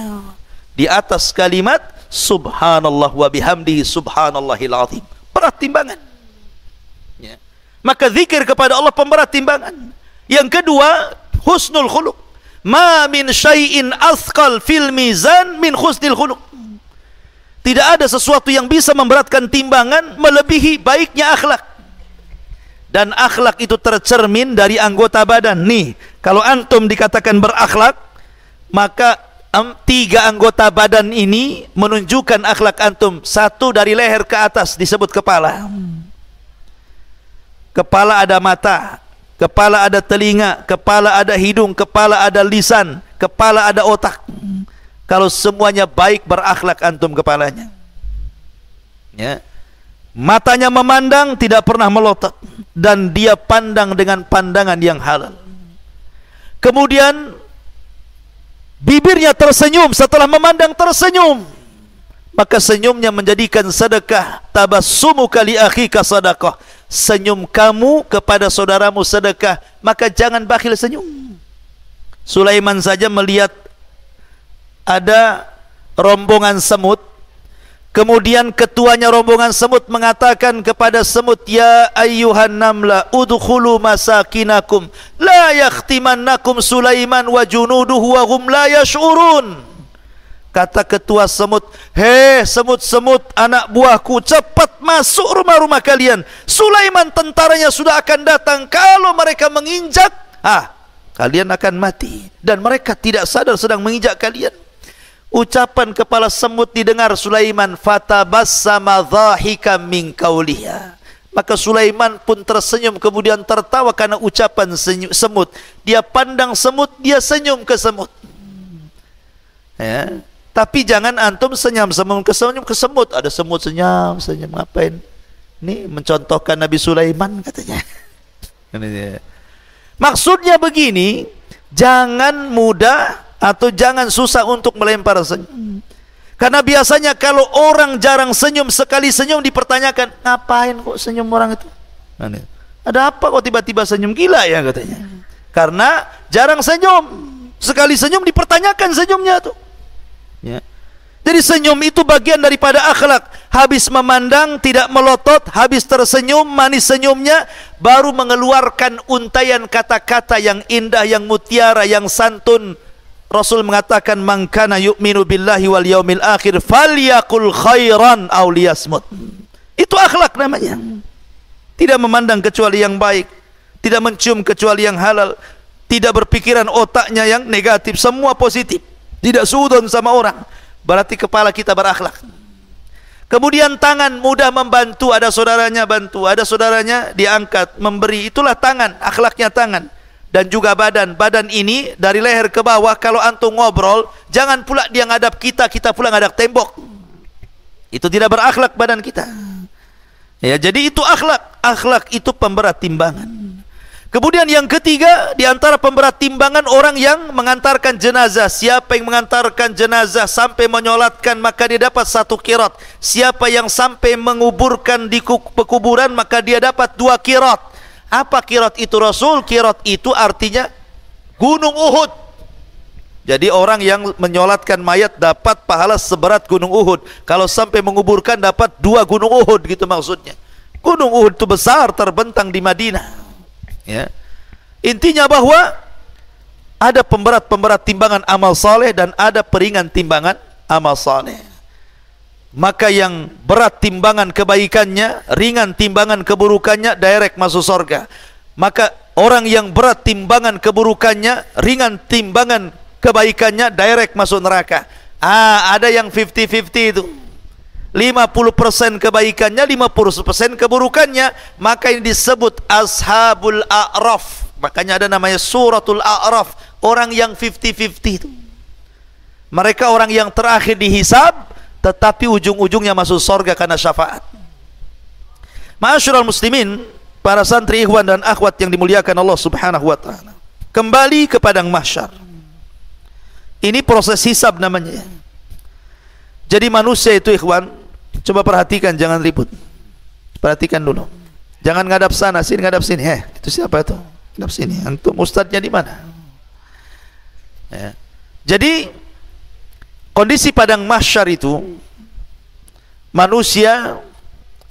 A: di atas kalimat subhanallah wa bihamdihi subhanallahil azim berat timbangan ya. maka zikir kepada Allah pemberat timbangan yang kedua husnul khuluq ma min syai'in athqal fil mizan min husnil khuluq tidak ada sesuatu yang bisa memberatkan timbangan melebihi baiknya akhlak dan akhlak itu tercermin dari anggota badan nih kalau antum dikatakan berakhlak maka tiga anggota badan ini menunjukkan akhlak antum satu dari leher ke atas disebut kepala kepala ada mata kepala ada telinga kepala ada hidung kepala ada lisan kepala ada otak kalau semuanya baik berakhlak antum kepalanya ya matanya memandang tidak pernah melotot dan dia pandang dengan pandangan yang halal kemudian bibirnya tersenyum setelah memandang tersenyum maka senyumnya menjadikan sedekah tabassumu kali akhika sedekah senyum kamu kepada saudaramu sedekah maka jangan bakhil senyum Sulaiman saja melihat ada rombongan semut Kemudian ketuanya rombongan semut mengatakan kepada semut, "Ya ayyuhan namla, udkhulu masakinakum, la yakhtimannakum Sulaiman wa junuduhu wa hum la yash'urun." Kata ketua semut, "He, semut-semut anak buahku, cepat masuk rumah-rumah kalian. Sulaiman tentaranya sudah akan datang. Kalau mereka menginjak, ah, kalian akan mati dan mereka tidak sadar sedang menginjak kalian." ucapan kepala semut didengar Sulaiman fatabassama dhahika min kauliha maka Sulaiman pun tersenyum kemudian tertawa karena ucapan senyum, semut dia pandang semut dia senyum ke semut ya tapi jangan antum senyum senyum ke senyum ke semut ada semut senyum senyum ngapain ini mencontohkan Nabi Sulaiman [LAUGHS] katanya maksudnya begini jangan mudah atau jangan susah untuk melempar senyum. Karena biasanya kalau orang jarang senyum sekali senyum dipertanyakan, ngapain kok senyum orang itu? Nah, Ada apa kok tiba-tiba senyum gila ya katanya? Karena jarang senyum, sekali senyum dipertanyakan senyumnya tuh. Ya. Jadi senyum itu bagian daripada akhlak. Habis memandang tidak melotot, habis tersenyum manis senyumnya baru mengeluarkan untayan kata-kata yang indah, yang mutiara, yang santun, Rasul mengatakan mangkana yu'minu billahi wal yaumil akhir falyakul khairan aw liyasmut. Itu akhlak namanya. Tidak memandang kecuali yang baik, tidak mencium kecuali yang halal, tidak berpikiran otaknya yang negatif, semua positif. Tidak sudon sama orang. Berarti kepala kita berakhlak. Kemudian tangan mudah membantu, ada saudaranya bantu, ada saudaranya diangkat, memberi. Itulah tangan, akhlaknya tangan dan juga badan. Badan ini dari leher ke bawah kalau antum ngobrol, jangan pula dia ngadap kita, kita pula ngadap tembok. Itu tidak berakhlak badan kita. Ya, jadi itu akhlak. Akhlak itu pemberat timbangan. Kemudian yang ketiga di antara pemberat timbangan orang yang mengantarkan jenazah. Siapa yang mengantarkan jenazah sampai menyolatkan maka dia dapat satu kirat. Siapa yang sampai menguburkan di pekuburan, maka dia dapat dua kirat. Apa kirot itu Rasul? Kirot itu artinya Gunung Uhud. Jadi orang yang menyolatkan mayat dapat pahala seberat Gunung Uhud. Kalau sampai menguburkan dapat dua Gunung Uhud gitu maksudnya. Gunung Uhud itu besar terbentang di Madinah. Ya. Intinya bahwa ada pemberat-pemberat timbangan amal saleh dan ada peringan timbangan amal saleh maka yang berat timbangan kebaikannya, ringan timbangan keburukannya, direct masuk sorga. Maka orang yang berat timbangan keburukannya, ringan timbangan kebaikannya, direct masuk neraka. Ah, ada yang 50-50 itu. 50% kebaikannya, 50% keburukannya, maka ini disebut Ashabul A'raf. Makanya ada namanya Suratul A'raf, orang yang 50-50 itu. Mereka orang yang terakhir dihisab, tetapi ujung-ujungnya masuk sorga karena syafaat Masyurul muslimin para santri ikhwan dan akhwat yang dimuliakan Allah subhanahu wa ta'ala kembali ke padang mahsyar ini proses hisab namanya jadi manusia itu ikhwan coba perhatikan jangan ribut perhatikan dulu jangan ngadap sana sini ngadap sini eh itu siapa itu ngadap sini antum ustadnya di mana ya. jadi Kondisi padang mahsyar itu manusia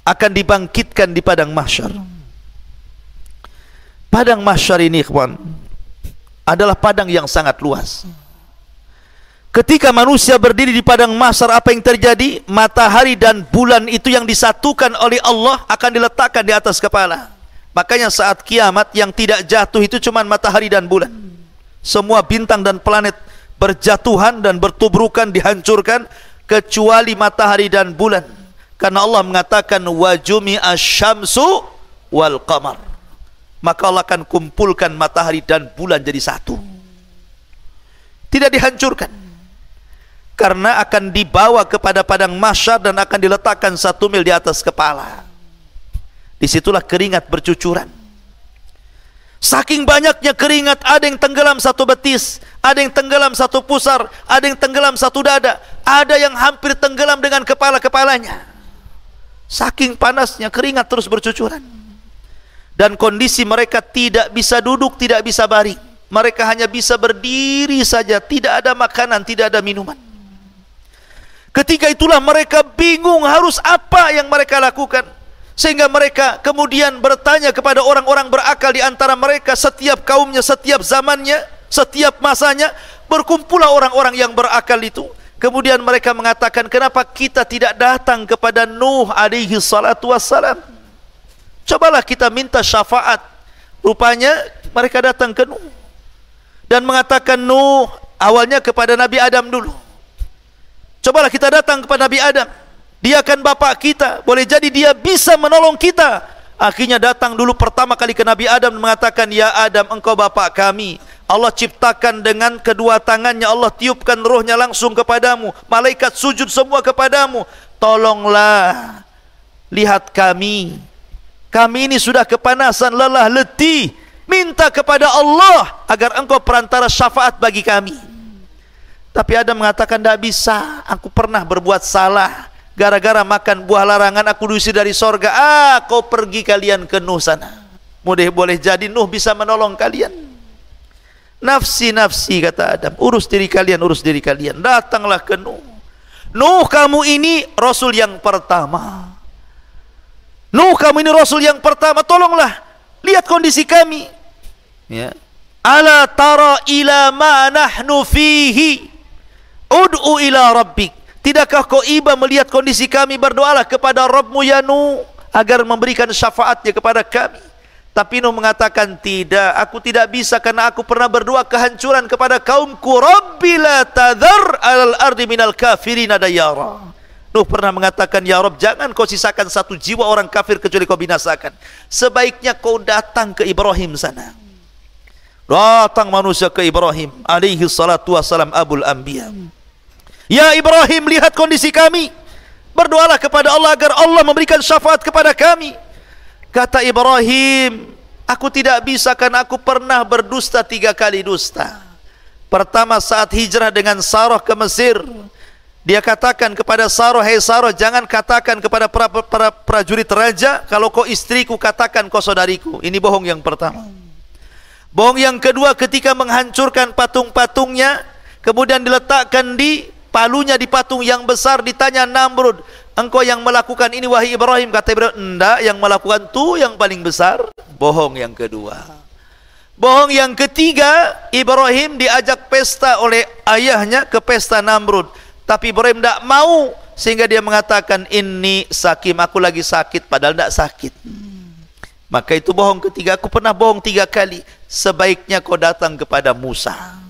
A: akan dibangkitkan di padang mahsyar. Padang mahsyar ini, ikhwan, adalah padang yang sangat luas. Ketika manusia berdiri di padang mahsyar apa yang terjadi? Matahari dan bulan itu yang disatukan oleh Allah akan diletakkan di atas kepala. Makanya saat kiamat yang tidak jatuh itu cuma matahari dan bulan. Semua bintang dan planet berjatuhan dan bertubrukan dihancurkan kecuali matahari dan bulan karena Allah mengatakan wajumi asyamsu wal qamar maka Allah akan kumpulkan matahari dan bulan jadi satu tidak dihancurkan karena akan dibawa kepada padang mahsyar dan akan diletakkan satu mil di atas kepala disitulah keringat bercucuran Saking banyaknya keringat, ada yang tenggelam satu betis, ada yang tenggelam satu pusar, ada yang tenggelam satu dada, ada yang hampir tenggelam dengan kepala-kepalanya. Saking panasnya keringat terus bercucuran. Dan kondisi mereka tidak bisa duduk, tidak bisa baring. Mereka hanya bisa berdiri saja, tidak ada makanan, tidak ada minuman. Ketika itulah mereka bingung harus apa yang mereka lakukan. Sehingga mereka kemudian bertanya kepada orang-orang berakal di antara mereka setiap kaumnya, setiap zamannya, setiap masanya. Berkumpullah orang-orang yang berakal itu. Kemudian mereka mengatakan, kenapa kita tidak datang kepada Nuh alaihi salatu wassalam? Cobalah kita minta syafaat. Rupanya mereka datang ke Nuh. Dan mengatakan Nuh awalnya kepada Nabi Adam dulu. Cobalah kita datang kepada Nabi Adam dia kan bapak kita boleh jadi dia bisa menolong kita akhirnya datang dulu pertama kali ke Nabi Adam mengatakan ya Adam engkau bapak kami Allah ciptakan dengan kedua tangannya Allah tiupkan rohnya langsung kepadamu malaikat sujud semua kepadamu tolonglah lihat kami kami ini sudah kepanasan lelah letih minta kepada Allah agar engkau perantara syafaat bagi kami tapi Adam mengatakan tidak bisa aku pernah berbuat salah gara-gara makan buah larangan aku diusir dari sorga ah kau pergi kalian ke Nuh sana mudah boleh jadi Nuh bisa menolong kalian nafsi-nafsi kata Adam urus diri kalian urus diri kalian datanglah ke Nuh Nuh kamu ini Rasul yang pertama Nuh kamu ini Rasul yang pertama tolonglah lihat kondisi kami ya ala tara ila ma nahnu fihi ud'u ila rabbik Tidakkah kau iba melihat kondisi kami berdoalah kepada Rabbmu ya agar memberikan syafaatnya kepada kami. Tapi Nuh mengatakan tidak, aku tidak bisa karena aku pernah berdoa kehancuran kepada kaumku. Rabbi la tadhar al ardi minal kafirin adayara. Nuh pernah mengatakan, Ya Rob, jangan kau sisakan satu jiwa orang kafir kecuali kau binasakan. Sebaiknya kau datang ke Ibrahim sana. Datang manusia ke Ibrahim. Alaihi salatu wassalam abul anbiya. Ya Ibrahim, lihat kondisi kami. Berdoalah kepada Allah agar Allah memberikan syafaat kepada kami. Kata Ibrahim, aku tidak bisa karena aku pernah berdusta tiga kali dusta. Pertama saat hijrah dengan Sarah ke Mesir, dia katakan kepada Sarah, "Hei Sarah, jangan katakan kepada para, prajurit raja kalau kau istriku katakan kau saudariku." Ini bohong yang pertama. Bohong yang kedua ketika menghancurkan patung-patungnya, kemudian diletakkan di palunya di patung yang besar ditanya Namrud engkau yang melakukan ini wahai Ibrahim kata Ibrahim enggak yang melakukan itu yang paling besar bohong yang kedua bohong yang ketiga Ibrahim diajak pesta oleh ayahnya ke pesta Namrud tapi Ibrahim tidak mau sehingga dia mengatakan ini sakim aku lagi sakit padahal tidak sakit maka itu bohong ketiga aku pernah bohong tiga kali sebaiknya kau datang kepada Musa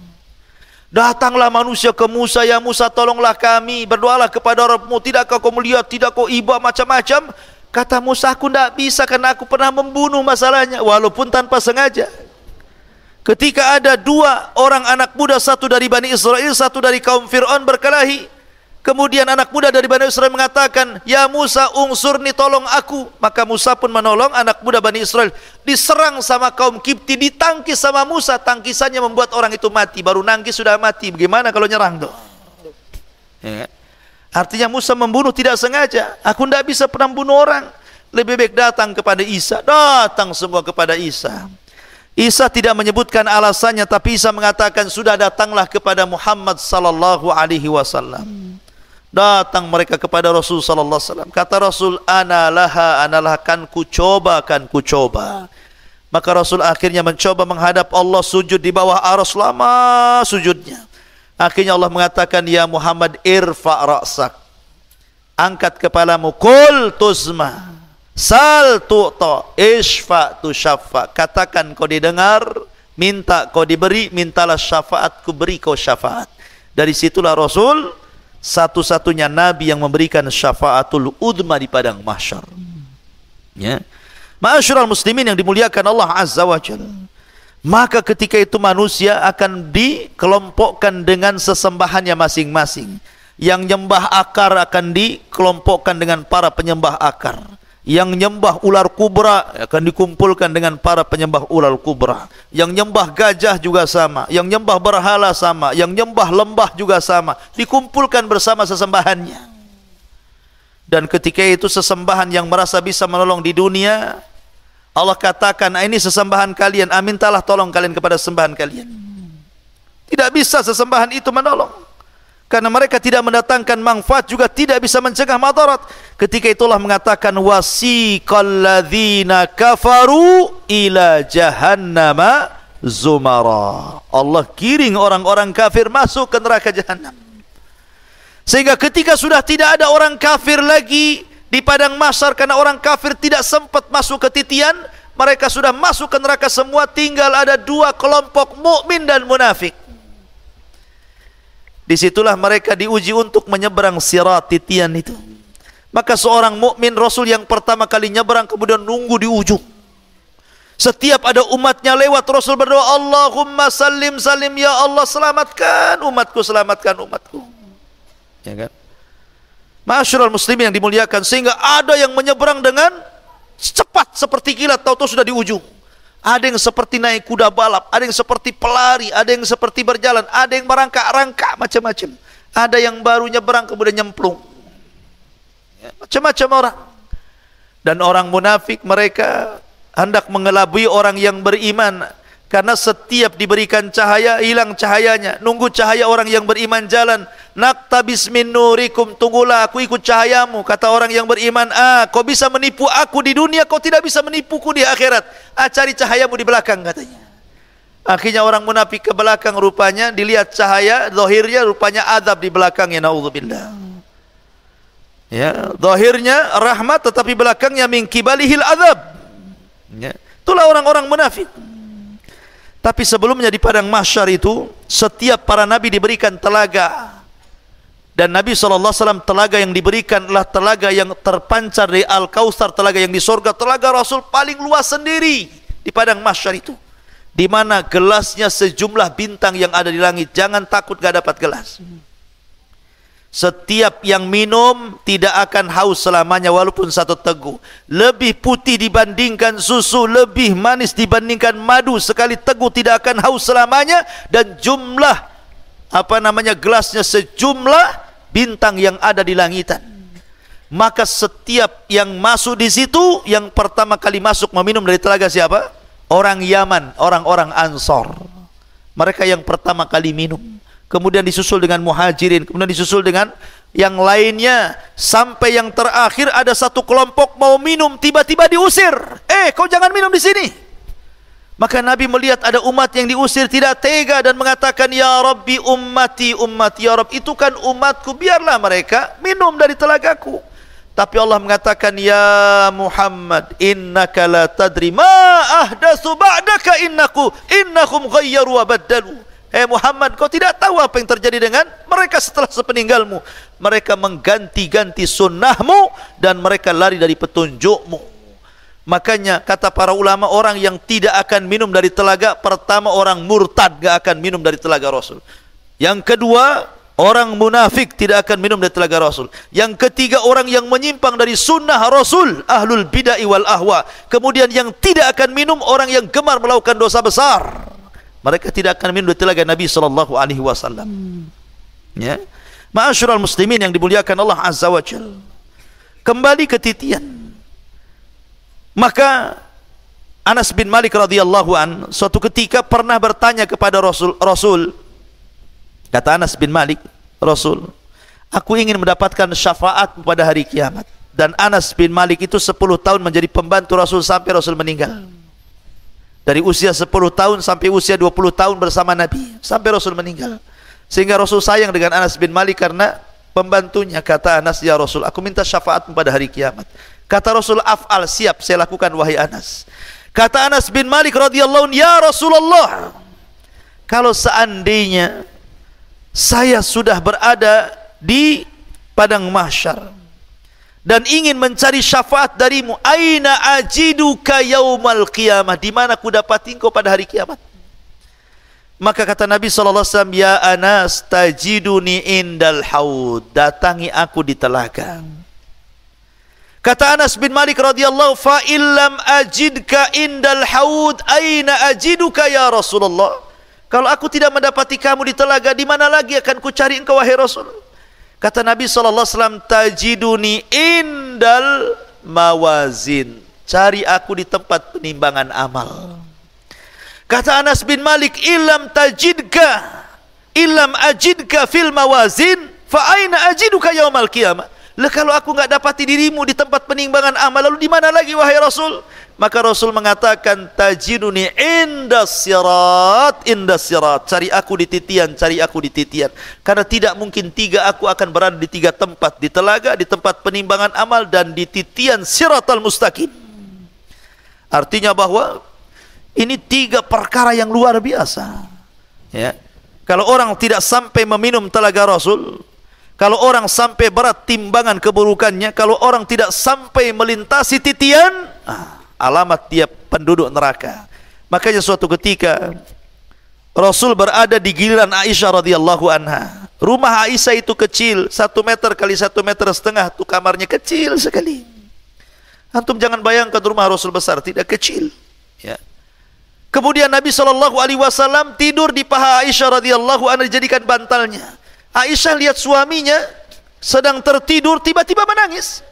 A: Datanglah manusia ke Musa Ya Musa tolonglah kami Berdoalah kepada Rabbimu Tidakkah kau mulia Tidak kau iba macam-macam Kata Musa aku tidak bisa Karena aku pernah membunuh masalahnya Walaupun tanpa sengaja Ketika ada dua orang anak muda Satu dari Bani Israel Satu dari kaum Fir'aun berkelahi Kemudian anak muda dari Bani Israel mengatakan, Ya Musa nih tolong aku. Maka Musa pun menolong anak muda Bani Israel. Diserang sama kaum Kipti, ditangkis sama Musa. Tangkisannya membuat orang itu mati. Baru nangkis sudah mati. Bagaimana kalau nyerang tuh? Ya. Kan? Artinya Musa membunuh tidak sengaja. Aku tidak bisa pernah bunuh orang. Lebih baik datang kepada Isa. Datang semua kepada Isa. Isa tidak menyebutkan alasannya tapi Isa mengatakan sudah datanglah kepada Muhammad sallallahu alaihi wasallam. Datang mereka kepada Rasul sallallahu alaihi wasallam. Kata Rasul, "Ana laha, ana laha kan ku coba, kan ku coba." Maka Rasul akhirnya mencoba menghadap Allah sujud di bawah arus lama sujudnya. Akhirnya Allah mengatakan, "Ya Muhammad, irfa ra'sak." Angkat kepalamu, kul tuzma. Sal tu'ta, isfa Katakan kau didengar, minta kau diberi, mintalah syafaatku beri kau syafaat. Dari situlah Rasul satu-satunya nabi yang memberikan syafaatul udma di padang mahsyar. Ya. Ma'asyiral muslimin yang dimuliakan Allah Azza wa Jalla. Maka ketika itu manusia akan dikelompokkan dengan sesembahannya masing-masing. Yang nyembah akar akan dikelompokkan dengan para penyembah akar yang nyembah ular kubra akan dikumpulkan dengan para penyembah ular kubra yang nyembah gajah juga sama yang nyembah berhala sama yang nyembah lembah juga sama dikumpulkan bersama sesembahannya dan ketika itu sesembahan yang merasa bisa menolong di dunia Allah katakan ah, ini sesembahan kalian amintalah ah, tolong kalian kepada sesembahan kalian tidak bisa sesembahan itu menolong karena mereka tidak mendatangkan manfaat juga tidak bisa mencegah madarat ketika itulah mengatakan wasiqal ladzina kafaru ila jahannama zumara Allah kiring orang-orang kafir masuk ke neraka jahanam sehingga ketika sudah tidak ada orang kafir lagi di padang mahsyar karena orang kafir tidak sempat masuk ke titian mereka sudah masuk ke neraka semua tinggal ada dua kelompok mukmin dan munafik Disitulah mereka diuji untuk menyeberang sirat titian itu. Maka seorang mukmin Rasul yang pertama kali nyeberang kemudian nunggu di ujung. Setiap ada umatnya lewat Rasul berdoa Allahumma salim salim ya Allah selamatkan umatku selamatkan umatku. Ya kan? Masyurul yang dimuliakan sehingga ada yang menyeberang dengan cepat seperti kilat tahu-tahu sudah di ujung ada yang seperti naik kuda balap, ada yang seperti pelari, ada yang seperti berjalan, ada yang merangkak-rangkak macam-macam. Ada yang barunya berang kemudian nyemplung. Ya, macam-macam orang. Dan orang munafik mereka hendak mengelabui orang yang beriman karena setiap diberikan cahaya hilang cahayanya. Nunggu cahaya orang yang beriman jalan. Naktabis min nurikum. Tunggulah aku ikut cahayamu. Kata orang yang beriman, "Ah, kau bisa menipu aku di dunia, kau tidak bisa menipuku di akhirat. Ah, cari cahayamu di belakang," katanya. Akhirnya orang munafik ke belakang rupanya dilihat cahaya, zahirnya rupanya azab di belakangnya naudzubillah. Ya, zahirnya rahmat tetapi belakangnya mingkibalihil kibalihil azab. Ya. Itulah orang-orang munafik. Tapi sebelumnya di padang mahsyar itu setiap para nabi diberikan telaga dan Nabi SAW telaga yang diberikan adalah telaga yang terpancar dari Al-Kausar telaga yang di sorga telaga Rasul paling luas sendiri di padang mahsyar itu di mana gelasnya sejumlah bintang yang ada di langit jangan takut gak dapat gelas setiap yang minum tidak akan haus selamanya walaupun satu teguk. Lebih putih dibandingkan susu, lebih manis dibandingkan madu. Sekali teguk tidak akan haus selamanya dan jumlah apa namanya gelasnya sejumlah bintang yang ada di langitan. Maka setiap yang masuk di situ yang pertama kali masuk meminum dari telaga siapa? Orang Yaman, orang-orang Ansor. Mereka yang pertama kali minum kemudian disusul dengan muhajirin, kemudian disusul dengan yang lainnya sampai yang terakhir ada satu kelompok mau minum tiba-tiba diusir. Eh, kau jangan minum di sini. Maka Nabi melihat ada umat yang diusir tidak tega dan mengatakan ya Rabbi ummati ummati ya Rabb itu kan umatku biarlah mereka minum dari telagaku. Tapi Allah mengatakan ya Muhammad innaka la tadri ma ahdatsu ba'daka innaku innahum ghayyaru wa baddalu. Eh Muhammad, kau tidak tahu apa yang terjadi dengan mereka setelah sepeninggalmu. Mereka mengganti-ganti sunnahmu dan mereka lari dari petunjukmu. Makanya kata para ulama orang yang tidak akan minum dari telaga pertama orang murtad gak akan minum dari telaga Rasul. Yang kedua orang munafik tidak akan minum dari telaga Rasul. Yang ketiga orang yang menyimpang dari sunnah Rasul ahlul bid'ah wal ahwa. Kemudian yang tidak akan minum orang yang gemar melakukan dosa besar mereka tidak akan minum dari telaga Nabi sallallahu alaihi wasallam. Ya. Ma'asyiral muslimin yang dimuliakan Allah azza wa Kembali ke titian. Maka Anas bin Malik radhiyallahu an suatu ketika pernah bertanya kepada Rasul Rasul kata Anas bin Malik Rasul aku ingin mendapatkan syafaat pada hari kiamat dan Anas bin Malik itu 10 tahun menjadi pembantu Rasul sampai Rasul meninggal dari usia 10 tahun sampai usia 20 tahun bersama Nabi sampai Rasul meninggal sehingga Rasul sayang dengan Anas bin Malik karena pembantunya kata Anas ya Rasul aku minta syafaat pada hari kiamat kata Rasul af'al siap saya lakukan wahai Anas kata Anas bin Malik radhiyallahu ya Rasulullah kalau seandainya saya sudah berada di padang mahsyar dan ingin mencari syafaat darimu aina ajiduka yaumal qiyamah di mana ku dapat engkau pada hari kiamat maka kata Nabi sallallahu alaihi wasallam ya Anas tajiduni indal haud datangi aku di telaga kata Anas bin Malik radhiyallahu fa illam ajidka indal haud aina ajiduka ya Rasulullah kalau aku tidak mendapati kamu di telaga di mana lagi akan ku cari engkau wahai Rasul Kata Nabi SAW, Tajiduni indal mawazin. Cari aku di tempat penimbangan amal. Kata Anas bin Malik, Ilam tajidka, ilam ajidka fil mawazin, fa'aina ajiduka yaumal kiamat. Lah kalau aku enggak dapati dirimu di tempat penimbangan amal, lalu di mana lagi wahai Rasul? Maka Rasul mengatakan tajiduni indas sirat, indas sirat. Cari aku di titian, cari aku di titian. Karena tidak mungkin tiga aku akan berada di tiga tempat, di telaga, di tempat penimbangan amal dan di titian siratal mustaqim. Artinya bahwa ini tiga perkara yang luar biasa. Ya. Kalau orang tidak sampai meminum telaga Rasul, kalau orang sampai berat timbangan keburukannya, kalau orang tidak sampai melintasi titian, ah, alamat tiap penduduk neraka. Makanya suatu ketika Rasul berada di giliran Aisyah radhiyallahu anha. Rumah Aisyah itu kecil, satu meter kali satu meter setengah, tuh kamarnya kecil sekali. Antum jangan bayangkan rumah Rasul besar, tidak kecil. Ya. Kemudian Nabi Shallallahu Alaihi Wasallam tidur di paha Aisyah radhiyallahu anha dijadikan bantalnya. Aisyah lihat suaminya sedang tertidur, tiba-tiba menangis.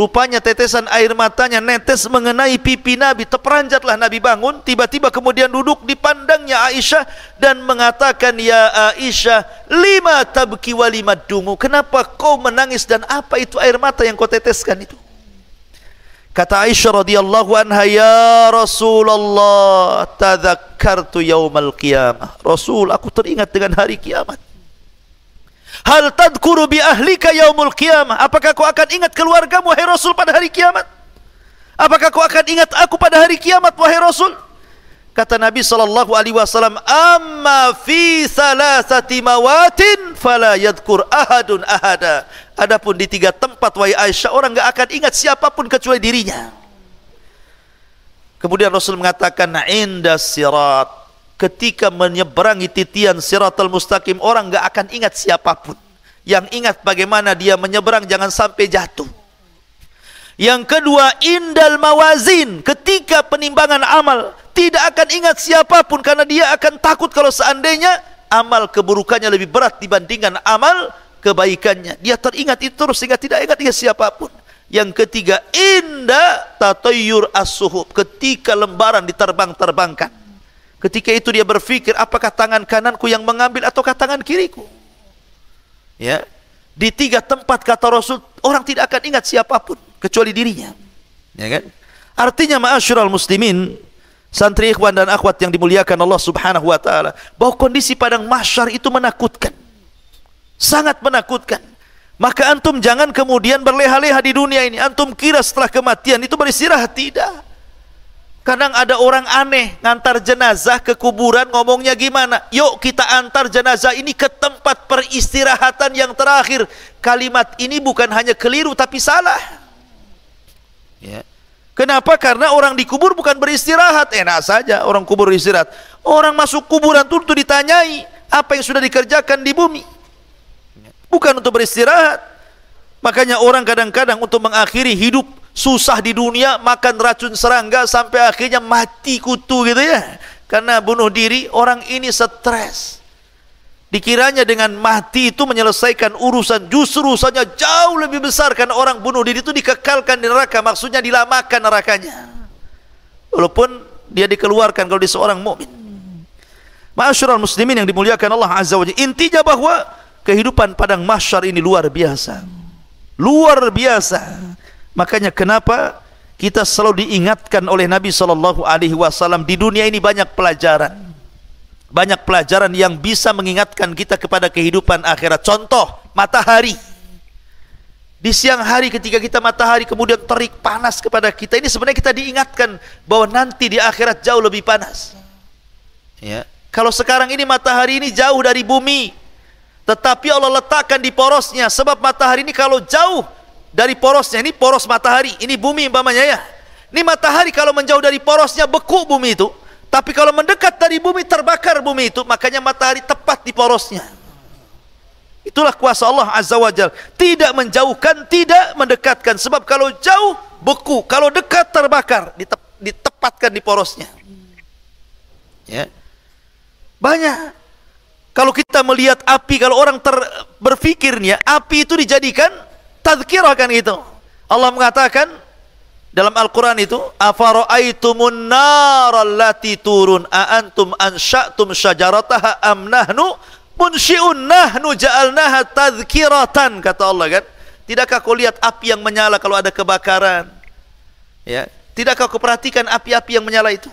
A: Rupanya tetesan air matanya netes mengenai pipi Nabi. Terperanjatlah Nabi bangun. Tiba-tiba kemudian duduk dipandangnya Aisyah dan mengatakan, Ya Aisyah, lima tabki wa lima dungu. Kenapa kau menangis dan apa itu air mata yang kau teteskan itu? Kata Aisyah radhiyallahu anha, "Ya Rasulullah, tadzakartu yaumal qiyamah." Rasul, aku teringat dengan hari kiamat. Hal tadkuru bi ahlika yaumul qiyamah. Apakah kau akan ingat keluargamu hai Rasul pada hari kiamat? Apakah kau akan ingat aku pada hari kiamat wahai Rasul? Kata Nabi sallallahu alaihi wasallam, "Amma fi thalathati mawatin fala yadhkur ahadun ahada." Adapun di tiga tempat wahai Aisyah orang enggak akan ingat siapapun kecuali dirinya. Kemudian Rasul mengatakan, "Inda sirat." ketika menyeberangi titian siratul mustaqim orang gak akan ingat siapapun yang ingat bagaimana dia menyeberang jangan sampai jatuh yang kedua indal mawazin ketika penimbangan amal tidak akan ingat siapapun karena dia akan takut kalau seandainya amal keburukannya lebih berat dibandingkan amal kebaikannya dia teringat itu terus sehingga tidak ingat dia siapapun yang ketiga inda tatayur asuhub. ketika lembaran diterbang-terbangkan Ketika itu dia berpikir, apakah tangan kananku yang mengambil ataukah tangan kiriku? Ya. Di tiga tempat kata Rasul, orang tidak akan ingat siapapun kecuali dirinya. Ya kan? Artinya ma'asyiral muslimin, santri ikhwan dan akhwat yang dimuliakan Allah Subhanahu wa taala, bahwa kondisi padang mahsyar itu menakutkan. Sangat menakutkan. Maka antum jangan kemudian berleha-leha di dunia ini. Antum kira setelah kematian itu beristirahat tidak. Kadang ada orang aneh ngantar jenazah ke kuburan ngomongnya gimana? Yuk kita antar jenazah ini ke tempat peristirahatan yang terakhir. Kalimat ini bukan hanya keliru tapi salah. Ya. Kenapa? Karena orang dikubur bukan beristirahat. Enak saja orang kubur istirahat. Orang masuk kuburan itu untuk ditanyai apa yang sudah dikerjakan di bumi. Bukan untuk beristirahat. Makanya orang kadang-kadang untuk mengakhiri hidup susah di dunia makan racun serangga sampai akhirnya mati kutu gitu ya karena bunuh diri orang ini stres dikiranya dengan mati itu menyelesaikan urusan justru urusannya jauh lebih besar karena orang bunuh diri itu dikekalkan di neraka maksudnya dilamakan nerakanya walaupun dia dikeluarkan kalau di seorang mukmin Masyurul muslimin yang dimuliakan Allah Azza wa Jalla intinya bahwa kehidupan padang mahsyar ini luar biasa luar biasa Makanya kenapa kita selalu diingatkan oleh Nabi Shallallahu alaihi wasallam di dunia ini banyak pelajaran. Banyak pelajaran yang bisa mengingatkan kita kepada kehidupan akhirat. Contoh, matahari. Di siang hari ketika kita matahari kemudian terik panas kepada kita ini sebenarnya kita diingatkan bahwa nanti di akhirat jauh lebih panas. Ya. Kalau sekarang ini matahari ini jauh dari bumi, tetapi Allah letakkan di porosnya sebab matahari ini kalau jauh dari porosnya ini poros matahari ini bumi umpamanya ya ini matahari kalau menjauh dari porosnya beku bumi itu tapi kalau mendekat dari bumi terbakar bumi itu makanya matahari tepat di porosnya itulah kuasa Allah Azza wa Jal tidak menjauhkan tidak mendekatkan sebab kalau jauh beku kalau dekat terbakar ditep ditepatkan di porosnya ya banyak kalau kita melihat api kalau orang ter berfikirnya api itu dijadikan Tazkirah kan itu Allah mengatakan dalam Al-Quran itu afara'aitumun naral lati turun aantum antum ansha'tum syajarataha am nahnu munsyi'un nahnu ja'alnaha tadhkiratan kata Allah kan tidakkah kau lihat api yang menyala kalau ada kebakaran ya tidakkah kau perhatikan api-api yang menyala itu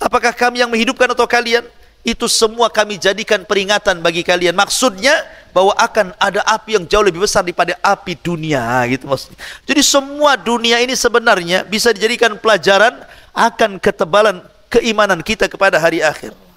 A: apakah kami yang menghidupkan atau kalian itu semua kami jadikan peringatan bagi kalian. Maksudnya bahwa akan ada api yang jauh lebih besar daripada api dunia gitu maksudnya. Jadi semua dunia ini sebenarnya bisa dijadikan pelajaran akan ketebalan keimanan kita kepada hari akhir.